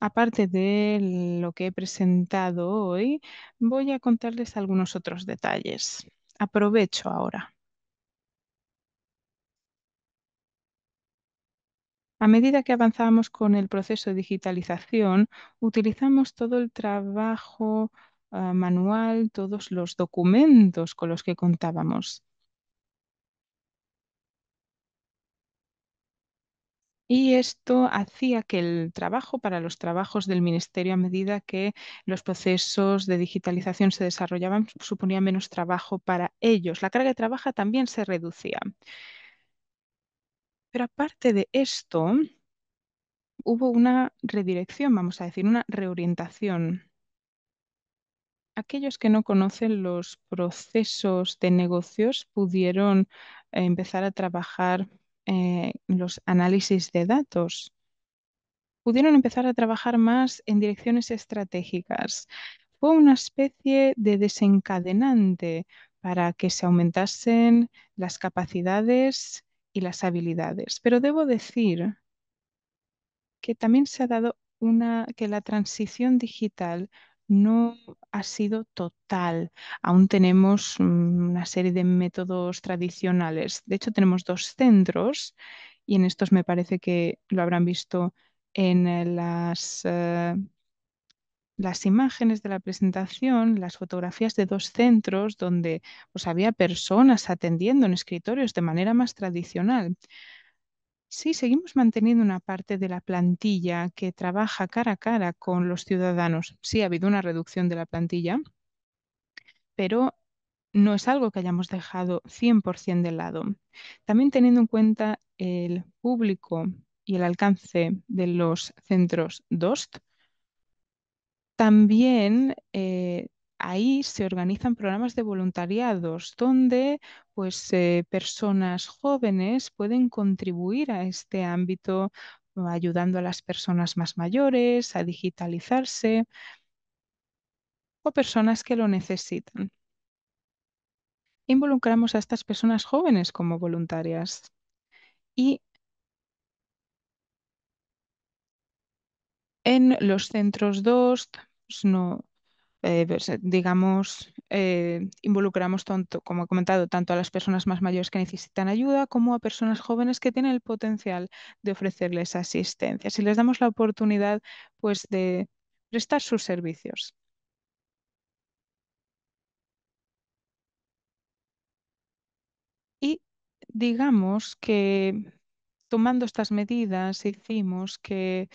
Aparte de lo que he presentado hoy, voy a contarles algunos otros detalles. Aprovecho ahora. A medida que avanzamos con el proceso de digitalización, utilizamos todo el trabajo ah, manual, todos los documentos con los que contábamos. Y esto hacía que el trabajo para los trabajos del Ministerio a medida que los procesos de digitalización se desarrollaban suponía menos trabajo para ellos. La carga de trabajo también se reducía. Pero aparte de esto, hubo una redirección, vamos a decir, una reorientación. Aquellos que no conocen los procesos de negocios pudieron eh, empezar a trabajar eh, en los análisis de datos. Pudieron empezar a trabajar más en direcciones estratégicas. Fue una especie de desencadenante para que se aumentasen las capacidades y las habilidades. Pero debo decir que también se ha dado una, que la transición digital no ha sido total. Aún tenemos mm, una serie de métodos tradicionales. De hecho, tenemos dos centros y en estos me parece que lo habrán visto en eh, las eh, las imágenes de la presentación, las fotografías de dos centros donde pues, había personas atendiendo en escritorios de manera más tradicional. Sí, seguimos manteniendo una parte de la plantilla que trabaja cara a cara con los ciudadanos. Sí, ha habido una reducción de la plantilla, pero no es algo que hayamos dejado 100% de lado. También teniendo en cuenta el público y el alcance de los centros DOST, también eh, ahí se organizan programas de voluntariados donde pues, eh, personas jóvenes pueden contribuir a este ámbito ayudando a las personas más mayores a digitalizarse o personas que lo necesitan. Involucramos a estas personas jóvenes como voluntarias y en los centros DOST pues no, eh, pues, eh, digamos, eh, involucramos tanto, como he comentado, tanto a las personas más mayores que necesitan ayuda como a personas jóvenes que tienen el potencial de ofrecerles asistencia. Si les damos la oportunidad, pues, de prestar sus servicios. Y digamos que tomando estas medidas hicimos que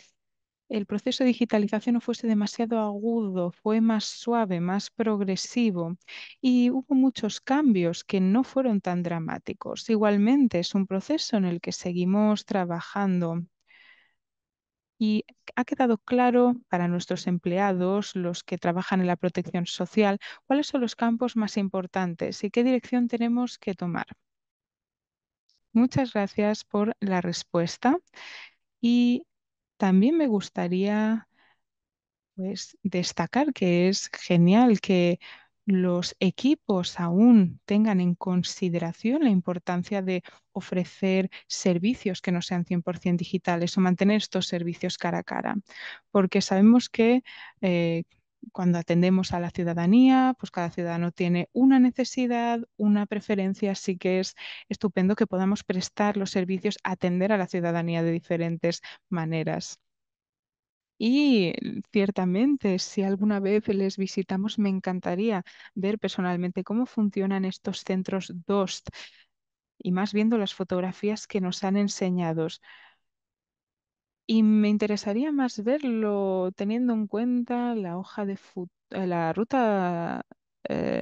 el proceso de digitalización no fuese demasiado agudo, fue más suave, más progresivo y hubo muchos cambios que no fueron tan dramáticos. Igualmente es un proceso en el que seguimos trabajando y ha quedado claro para nuestros empleados, los que trabajan en la protección social, cuáles son los campos más importantes y qué dirección tenemos que tomar. Muchas gracias por la respuesta y también me gustaría pues, destacar que es genial que los equipos aún tengan en consideración la importancia de ofrecer servicios que no sean 100% digitales o mantener estos servicios cara a cara, porque sabemos que eh, cuando atendemos a la ciudadanía, pues cada ciudadano tiene una necesidad, una preferencia, así que es estupendo que podamos prestar los servicios, atender a la ciudadanía de diferentes maneras. Y ciertamente, si alguna vez les visitamos, me encantaría ver personalmente cómo funcionan estos centros DOST y más viendo las fotografías que nos han enseñado. Y me interesaría más verlo teniendo en cuenta la hoja de eh, la ruta eh,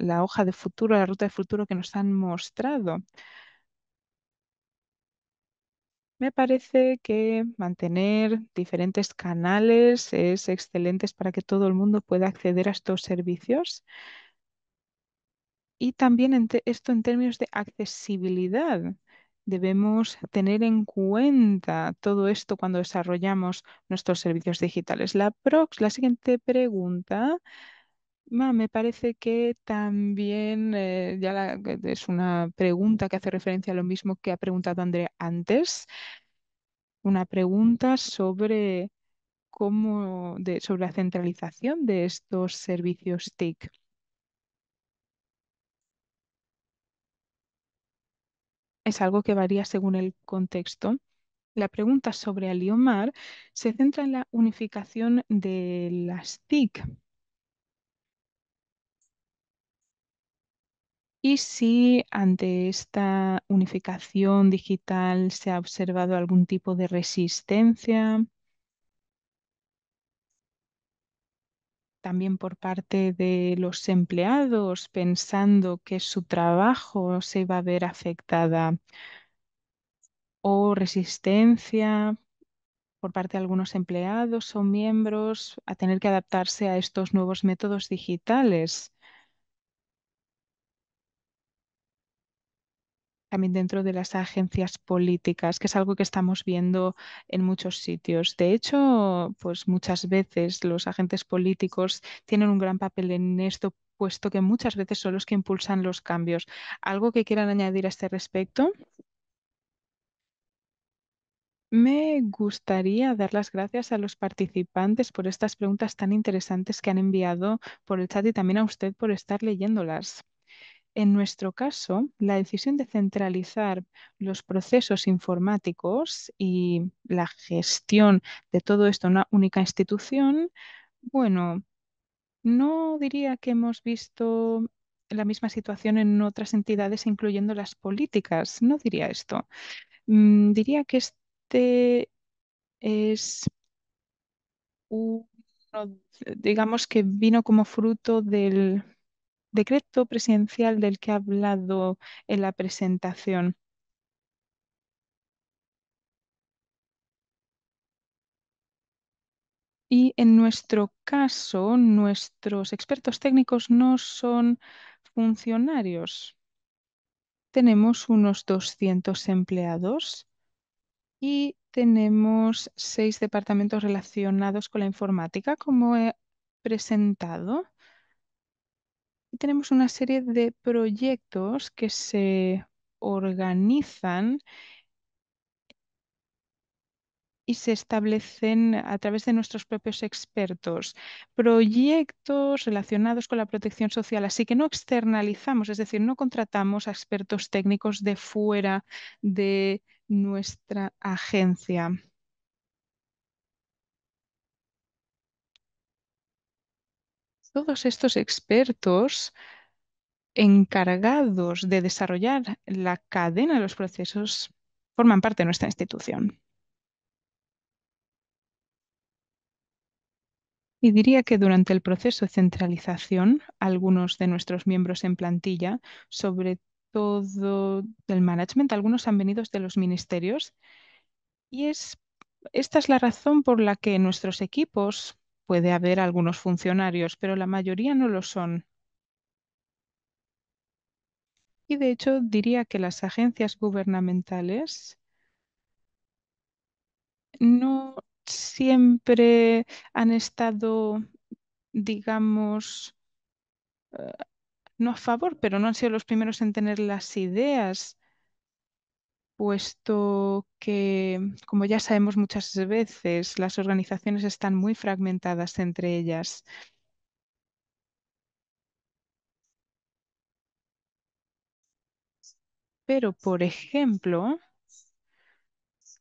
la, hoja de futuro, la ruta de futuro que nos han mostrado. Me parece que mantener diferentes canales es excelente para que todo el mundo pueda acceder a estos servicios. Y también esto en términos de accesibilidad debemos tener en cuenta todo esto cuando desarrollamos nuestros servicios digitales. La, siguiente pregunta me parece que también eh, ya es una pregunta que hace referencia a lo mismo que ha preguntado Andrea antes. Una pregunta sobre cómo sobre la centralización de estos servicios TIC. es algo que varía según el contexto. La pregunta sobre Aliomar se centra en la unificación de las TIC. Y si ante esta unificación digital se ha observado algún tipo de resistencia también por parte de los empleados pensando que su trabajo se va a ver afectada o resistencia por parte de algunos empleados o miembros a tener que adaptarse a estos nuevos métodos digitales también dentro de las agencias políticas, que es algo que estamos viendo en muchos sitios. De hecho, pues muchas veces los agentes políticos tienen un gran papel en esto, puesto que muchas veces son los que impulsan los cambios. ¿Algo que quieran añadir a este respecto? Me gustaría dar las gracias a los participantes por estas preguntas tan interesantes que han enviado por el chat y también a usted por estar leyéndolas. En nuestro caso, la decisión de centralizar los procesos informáticos y la gestión de todo esto en una única institución, bueno, no diría que hemos visto la misma situación en otras entidades, incluyendo las políticas, no diría esto. Mm, diría que este es digamos que vino como fruto del decreto presidencial del que ha hablado en la presentación. Y en nuestro caso, nuestros expertos técnicos no son funcionarios. Tenemos unos 200 empleados y tenemos seis departamentos relacionados con la informática, como he presentado. Y tenemos una serie de proyectos que se organizan y se establecen a través de nuestros propios expertos. Proyectos relacionados con la protección social, así que no externalizamos, es decir, no contratamos a expertos técnicos de fuera de nuestra agencia. todos estos expertos encargados de desarrollar la cadena de los procesos forman parte de nuestra institución. Y diría que durante el proceso de centralización, algunos de nuestros miembros en plantilla, sobre todo del management, algunos han venido de los ministerios. Y es, esta es la razón por la que nuestros equipos Puede haber algunos funcionarios, pero la mayoría no lo son. Y de hecho diría que las agencias gubernamentales no siempre han estado, digamos, eh, no a favor, pero no han sido los primeros en tener las ideas puesto que, como ya sabemos muchas veces, las organizaciones están muy fragmentadas entre ellas. Pero, por ejemplo,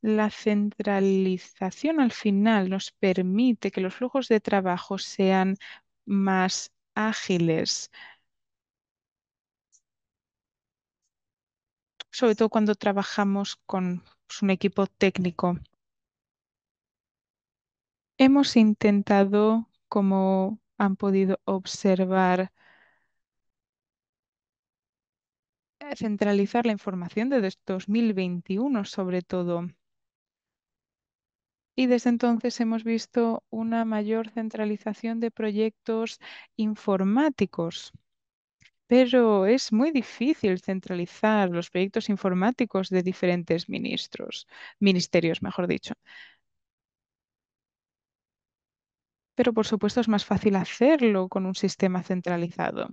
la centralización al final nos permite que los flujos de trabajo sean más ágiles, sobre todo cuando trabajamos con pues, un equipo técnico. Hemos intentado, como han podido observar, eh, centralizar la información desde 2021 sobre todo. Y desde entonces hemos visto una mayor centralización de proyectos informáticos pero es muy difícil centralizar los proyectos informáticos de diferentes ministros, ministerios, mejor dicho. Pero por supuesto es más fácil hacerlo con un sistema centralizado.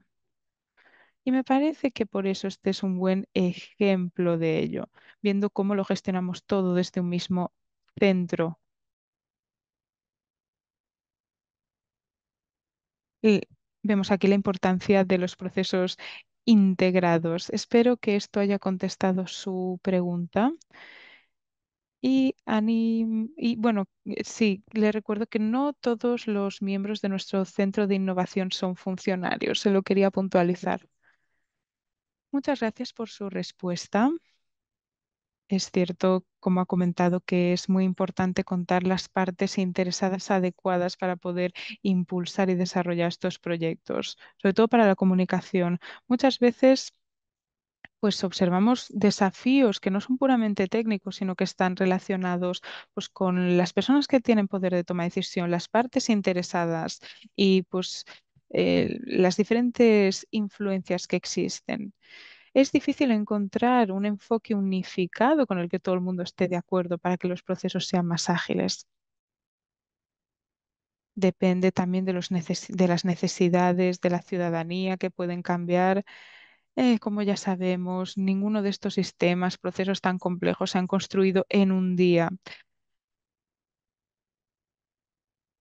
Y me parece que por eso este es un buen ejemplo de ello, viendo cómo lo gestionamos todo desde un mismo centro. Y Vemos aquí la importancia de los procesos integrados. Espero que esto haya contestado su pregunta. Y, y, bueno, eh, sí, le recuerdo que no todos los miembros de nuestro centro de innovación son funcionarios, se lo quería puntualizar. Muchas gracias por su respuesta. Es cierto, como ha comentado, que es muy importante contar las partes interesadas adecuadas para poder impulsar y desarrollar estos proyectos, sobre todo para la comunicación. Muchas veces pues observamos desafíos que no son puramente técnicos, sino que están relacionados pues, con las personas que tienen poder de toma de decisión, las partes interesadas y pues eh, las diferentes influencias que existen es difícil encontrar un enfoque unificado con el que todo el mundo esté de acuerdo para que los procesos sean más ágiles. Depende también de, las necesidades de la ciudadanía que pueden cambiar. Eh, como ya sabemos, ninguno de estos sistemas, procesos tan complejos se han construido en un día.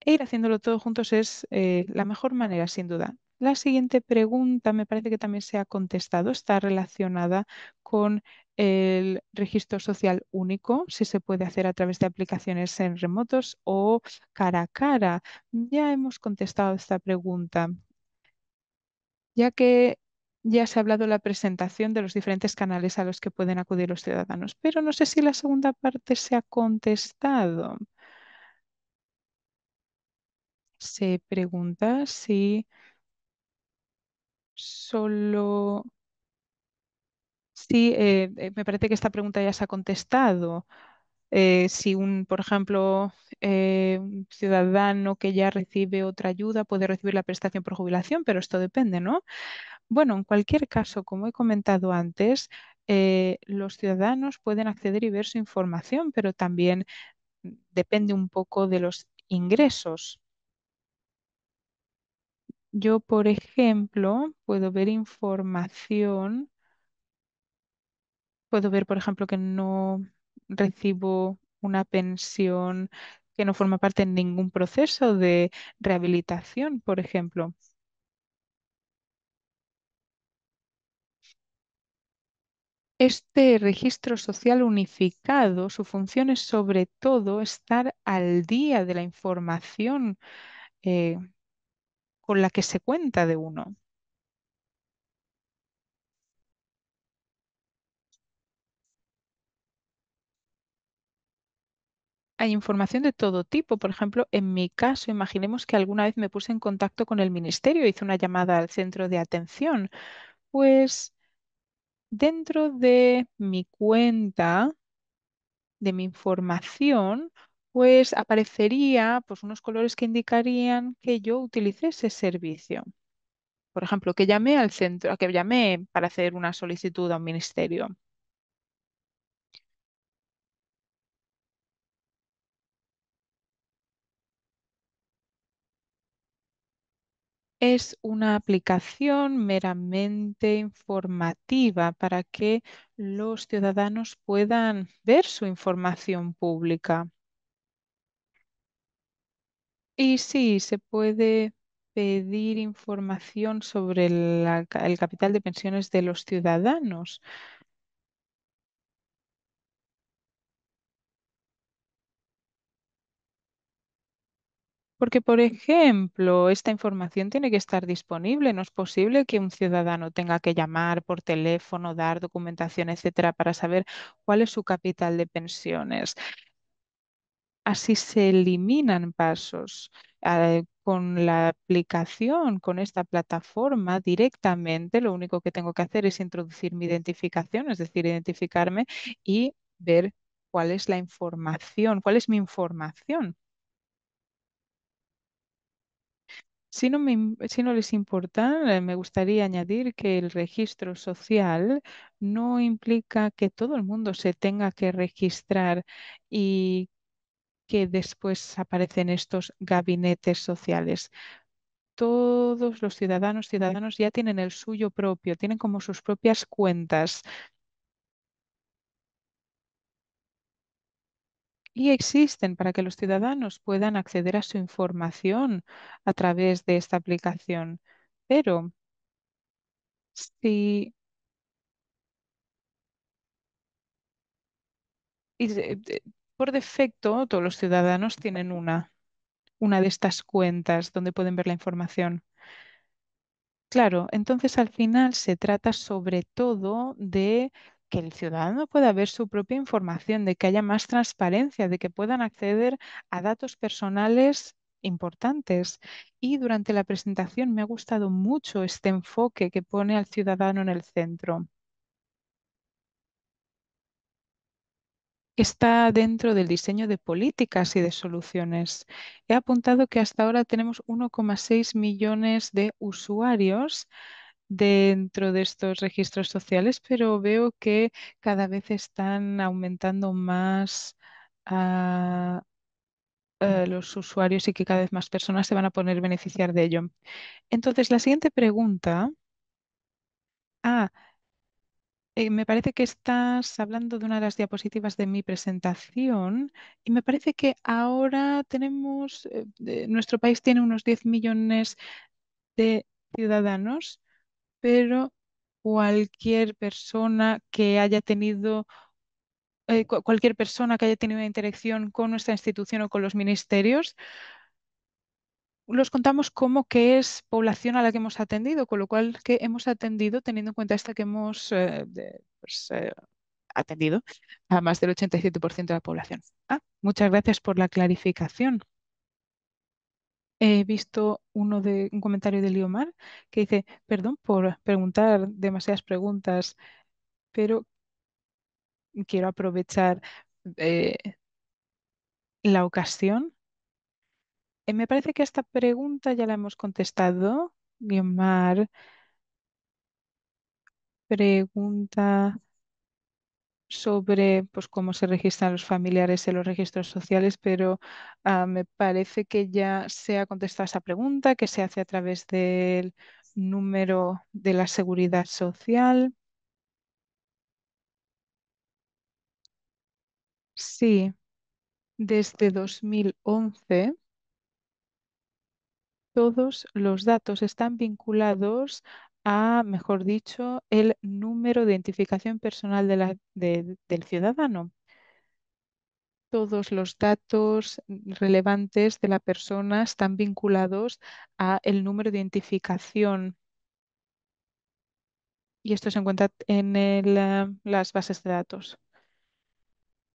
E ir haciéndolo todo juntos es eh, la mejor manera, sin duda. La siguiente pregunta me parece que también se ha contestado, está relacionada con el registro social único, si se puede hacer a través de aplicaciones en remotos o cara a cara. Ya hemos contestado esta pregunta, ya que ya se ha hablado la presentación de los diferentes canales a los que pueden acudir los ciudadanos, pero no sé si la segunda parte se ha contestado. Se pregunta si solo... Sí, eh, eh, me parece que esta pregunta ya se ha contestado. Eh, si un, por ejemplo, un ciudadano que ya recibe otra ayuda puede recibir la prestación por jubilación, pero esto depende, ¿no? Bueno, en cualquier caso, como he comentado antes, los ciudadanos pueden acceder y ver su información, pero también mm, depende un poco de los ingresos. Yo, por ejemplo, puedo ver información, puedo ver, por ejemplo, que no recibo una pensión que no forma parte de ningún proceso de rehabilitación, por ejemplo. Este registro social unificado, su función es sobre todo estar al día de la información eh, con la que se cuenta de uno. Hay información de todo tipo. Por ejemplo, en mi caso, imaginemos que alguna vez me puse en contacto con el ministerio, hice una llamada al centro de atención. Pues dentro de mi cuenta, de mi información, pues aparecería pues, unos colores que indicarían que yo utilicé ese servicio. Por ejemplo, que llamé al centro, que llamé para hacer una solicitud a un ministerio. es una aplicación meramente informativa para que los ciudadanos puedan ver su información pública. Y sí, se puede pedir información sobre el capital de pensiones de los ciudadanos. Porque, por ejemplo, esta información tiene que estar disponible. No es posible que un ciudadano tenga que llamar por teléfono, dar documentación, etcétera, para saber cuál es su capital de pensiones. Así se eliminan pasos. Eh, con la aplicación, con esta plataforma directamente, lo único que tengo que hacer es introducir mi identificación, es decir, identificarme y ver cuál es la información, cuál es mi información. Si no, si no, les importa, eh, me gustaría añadir que el registro social no implica que todo el mundo se tenga que registrar y que después aparecen estos gabinetes sociales. Todos los ciudadanos, ciudadanos ya tienen el suyo propio, tienen como sus propias cuentas. y existen para que los ciudadanos puedan acceder a su información a través de esta aplicación. Pero si eh, por defecto, todos los ciudadanos tienen una, una de estas cuentas donde pueden ver la información. Claro, entonces al final se trata sobre todo de que el ciudadano pueda ver su propia información, de que haya más transparencia, de que puedan acceder a datos personales importantes. Y durante la presentación me ha gustado mucho este enfoque que pone al ciudadano en el centro. está dentro del diseño de políticas y de soluciones. He apuntado que hasta ahora tenemos 1,6 millones de usuarios dentro de estos registros sociales, pero veo que cada vez están aumentando más ah, eh, los usuarios y que cada vez más personas se van a poner a beneficiar de ello. Entonces, la siguiente pregunta... Ah, eh, me parece que estás hablando de una de las diapositivas de mi presentación y me parece que ahora tenemos, eh, nuestro país tiene unos 10 millones de ciudadanos, pero cualquier persona que haya tenido eh, cualquier persona que haya tenido interacción con nuestra institución o con los ministerios los contamos cómo que es población a la que hemos atendido, con lo cual que hemos atendido teniendo en cuenta esta que hemos eh, pues, eh, atendido a más del 87% de la población. Ah, muchas gracias por la clarificación. He visto uno de, un comentario de Liomar que dice, perdón por preguntar demasiadas preguntas, pero quiero aprovechar eh, la ocasión eh, me parece que esta pregunta ya la hemos contestado. Guiomar pregunta sobre pues, cómo se registran los familiares en los registros sociales, pero ah, me parece que ya se ha contestado esa pregunta, que se hace a través del número de la seguridad social. Sí, desde 2011 todos los datos están vinculados a, mejor dicho, el número de identificación personal del ciudadano. Todos los datos relevantes de la persona están vinculados a el número de identificación. Y esto se encuentra en eh, las bases de datos.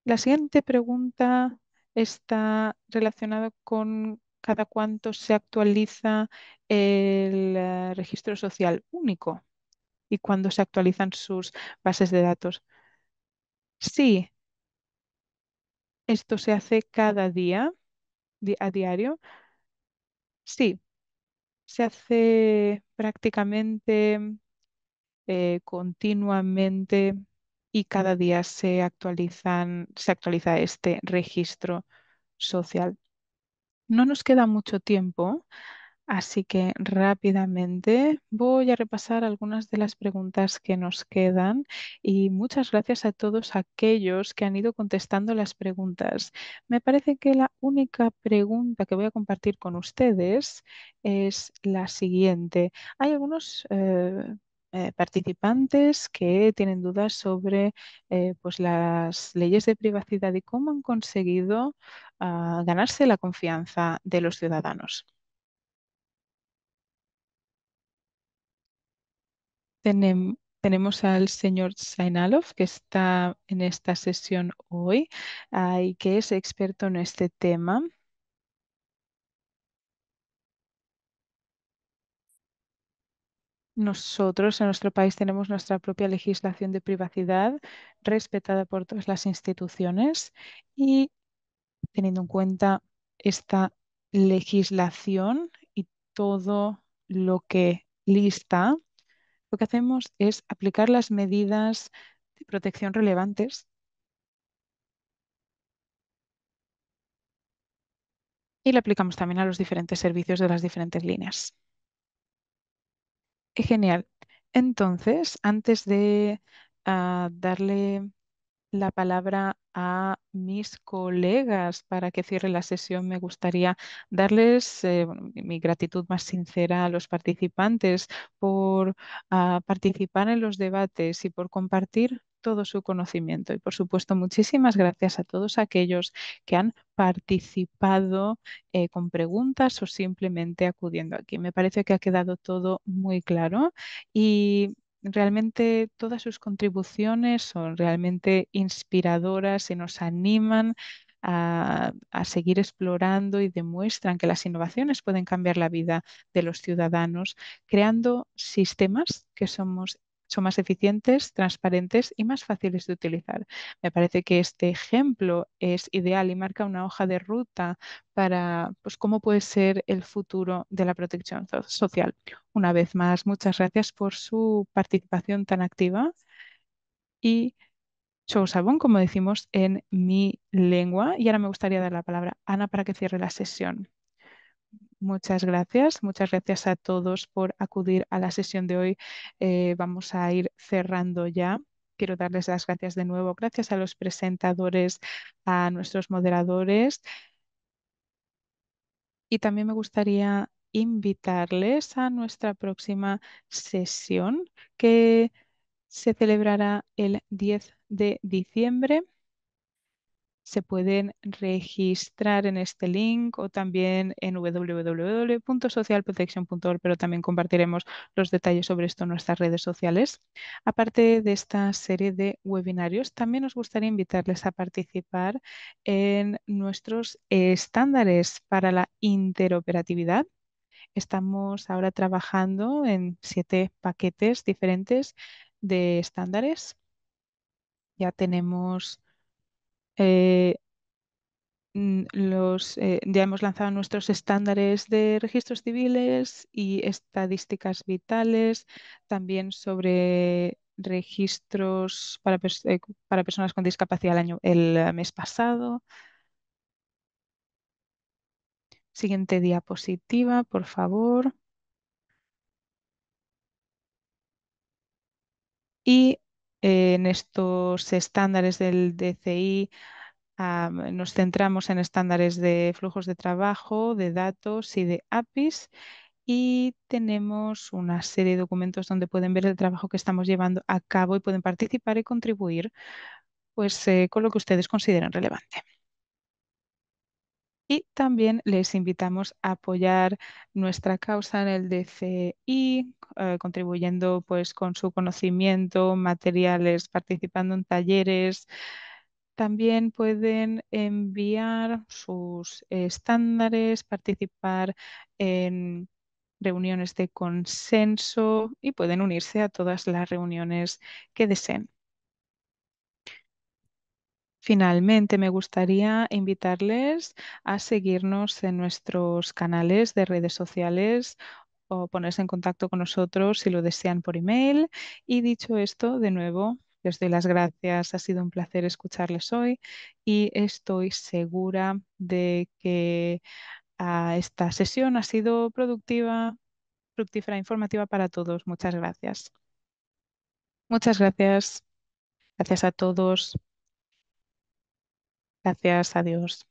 La siguiente pregunta está relacionada con cada cuánto se actualiza el eh, registro social único y cuándo se actualizan sus bases de datos. Sí, esto se hace cada día, a diario. Sí, se hace prácticamente eh, continuamente y cada día se, actualizan, se actualiza este registro social. No nos queda mucho tiempo, así que rápidamente voy a repasar algunas de las preguntas que nos quedan y muchas gracias a todos aquellos que han ido contestando las preguntas. Me parece que la única pregunta que voy a compartir con ustedes es la siguiente. Hay algunos... Eh, eh, participantes que tienen dudas sobre eh, pues, las leyes de privacidad y cómo han conseguido ah, ganarse la confianza de los ciudadanos. tenemos al señor Sainalov, que está en esta sesión hoy ah, y que es experto en este tema. Nosotros en nuestro país tenemos nuestra propia legislación de privacidad respetada por todas las instituciones y teniendo en cuenta esta legislación y todo lo que lista, lo que hacemos es aplicar las medidas de protección relevantes y la aplicamos también a los diferentes servicios de las diferentes líneas. Genial. Entonces, antes de ah, darle la palabra a mis colegas para que cierre la sesión, me gustaría darles eh, mi gratitud más sincera a los participantes por ah, participar en los debates y por compartir todo su conocimiento. Y por supuesto, muchísimas gracias a todos aquellos que han participado eh, con preguntas o simplemente acudiendo aquí. Me parece que ha quedado todo muy claro y realmente todas sus contribuciones son realmente inspiradoras y nos animan a, a, seguir explorando y demuestran que las innovaciones pueden cambiar la vida de los ciudadanos creando sistemas que somos más eficientes, transparentes y más fáciles de utilizar. Me parece que este ejemplo es ideal y marca una hoja de ruta para pues, cómo puede ser el futuro de la protección social. Una vez más, muchas gracias por su participación tan activa y sabón, como decimos en mi lengua. Y ahora me gustaría dar la palabra a Ana para que cierre la sesión. Muchas gracias, muchas gracias a todos por acudir a la sesión de hoy. Eh, vamos a ir cerrando ya. Quiero darles las gracias de nuevo, gracias a los presentadores, a nuestros moderadores. Y también me gustaría invitarles a nuestra próxima sesión que se celebrará el 10 de diciembre se pueden registrar en este link o también en www.socialprotection.org, pero también compartiremos los detalles sobre esto en nuestras redes sociales. Aparte de esta serie de webinarios, también nos gustaría invitarles a participar en nuestros estándares para la interoperatividad. Estamos ahora trabajando en siete paquetes diferentes de estándares. Ya tenemos eh, los, eh, ya hemos lanzado nuestros estándares de registros civiles y estadísticas vitales, también sobre registros para, eh, personas con discapacidad el, el mes pasado. Siguiente diapositiva, por favor. Y en estos estándares del DCI ah, nos centramos en estándares de flujos de trabajo, de datos y de APIs y tenemos una serie de documentos donde pueden ver el trabajo que estamos llevando a cabo y pueden participar y contribuir pues, eh, con lo que ustedes consideren relevante. Y también les invitamos a apoyar nuestra causa en el DCI, eh, contribuyendo pues, con su conocimiento, materiales, participando en talleres. También pueden enviar sus estándares, participar en reuniones de consenso y pueden unirse a todas las reuniones que deseen. Finalmente, me gustaría invitarles a seguirnos en nuestros canales de redes sociales o ponerse en contacto con nosotros si lo desean por email. Y dicho esto, de nuevo, les doy las gracias. Ha sido un placer escucharles hoy y estoy segura de que ah, esta sesión ha sido productiva, fructífera, informativa para todos. Muchas gracias. Muchas gracias. Gracias a todos. Gracias, a Dios.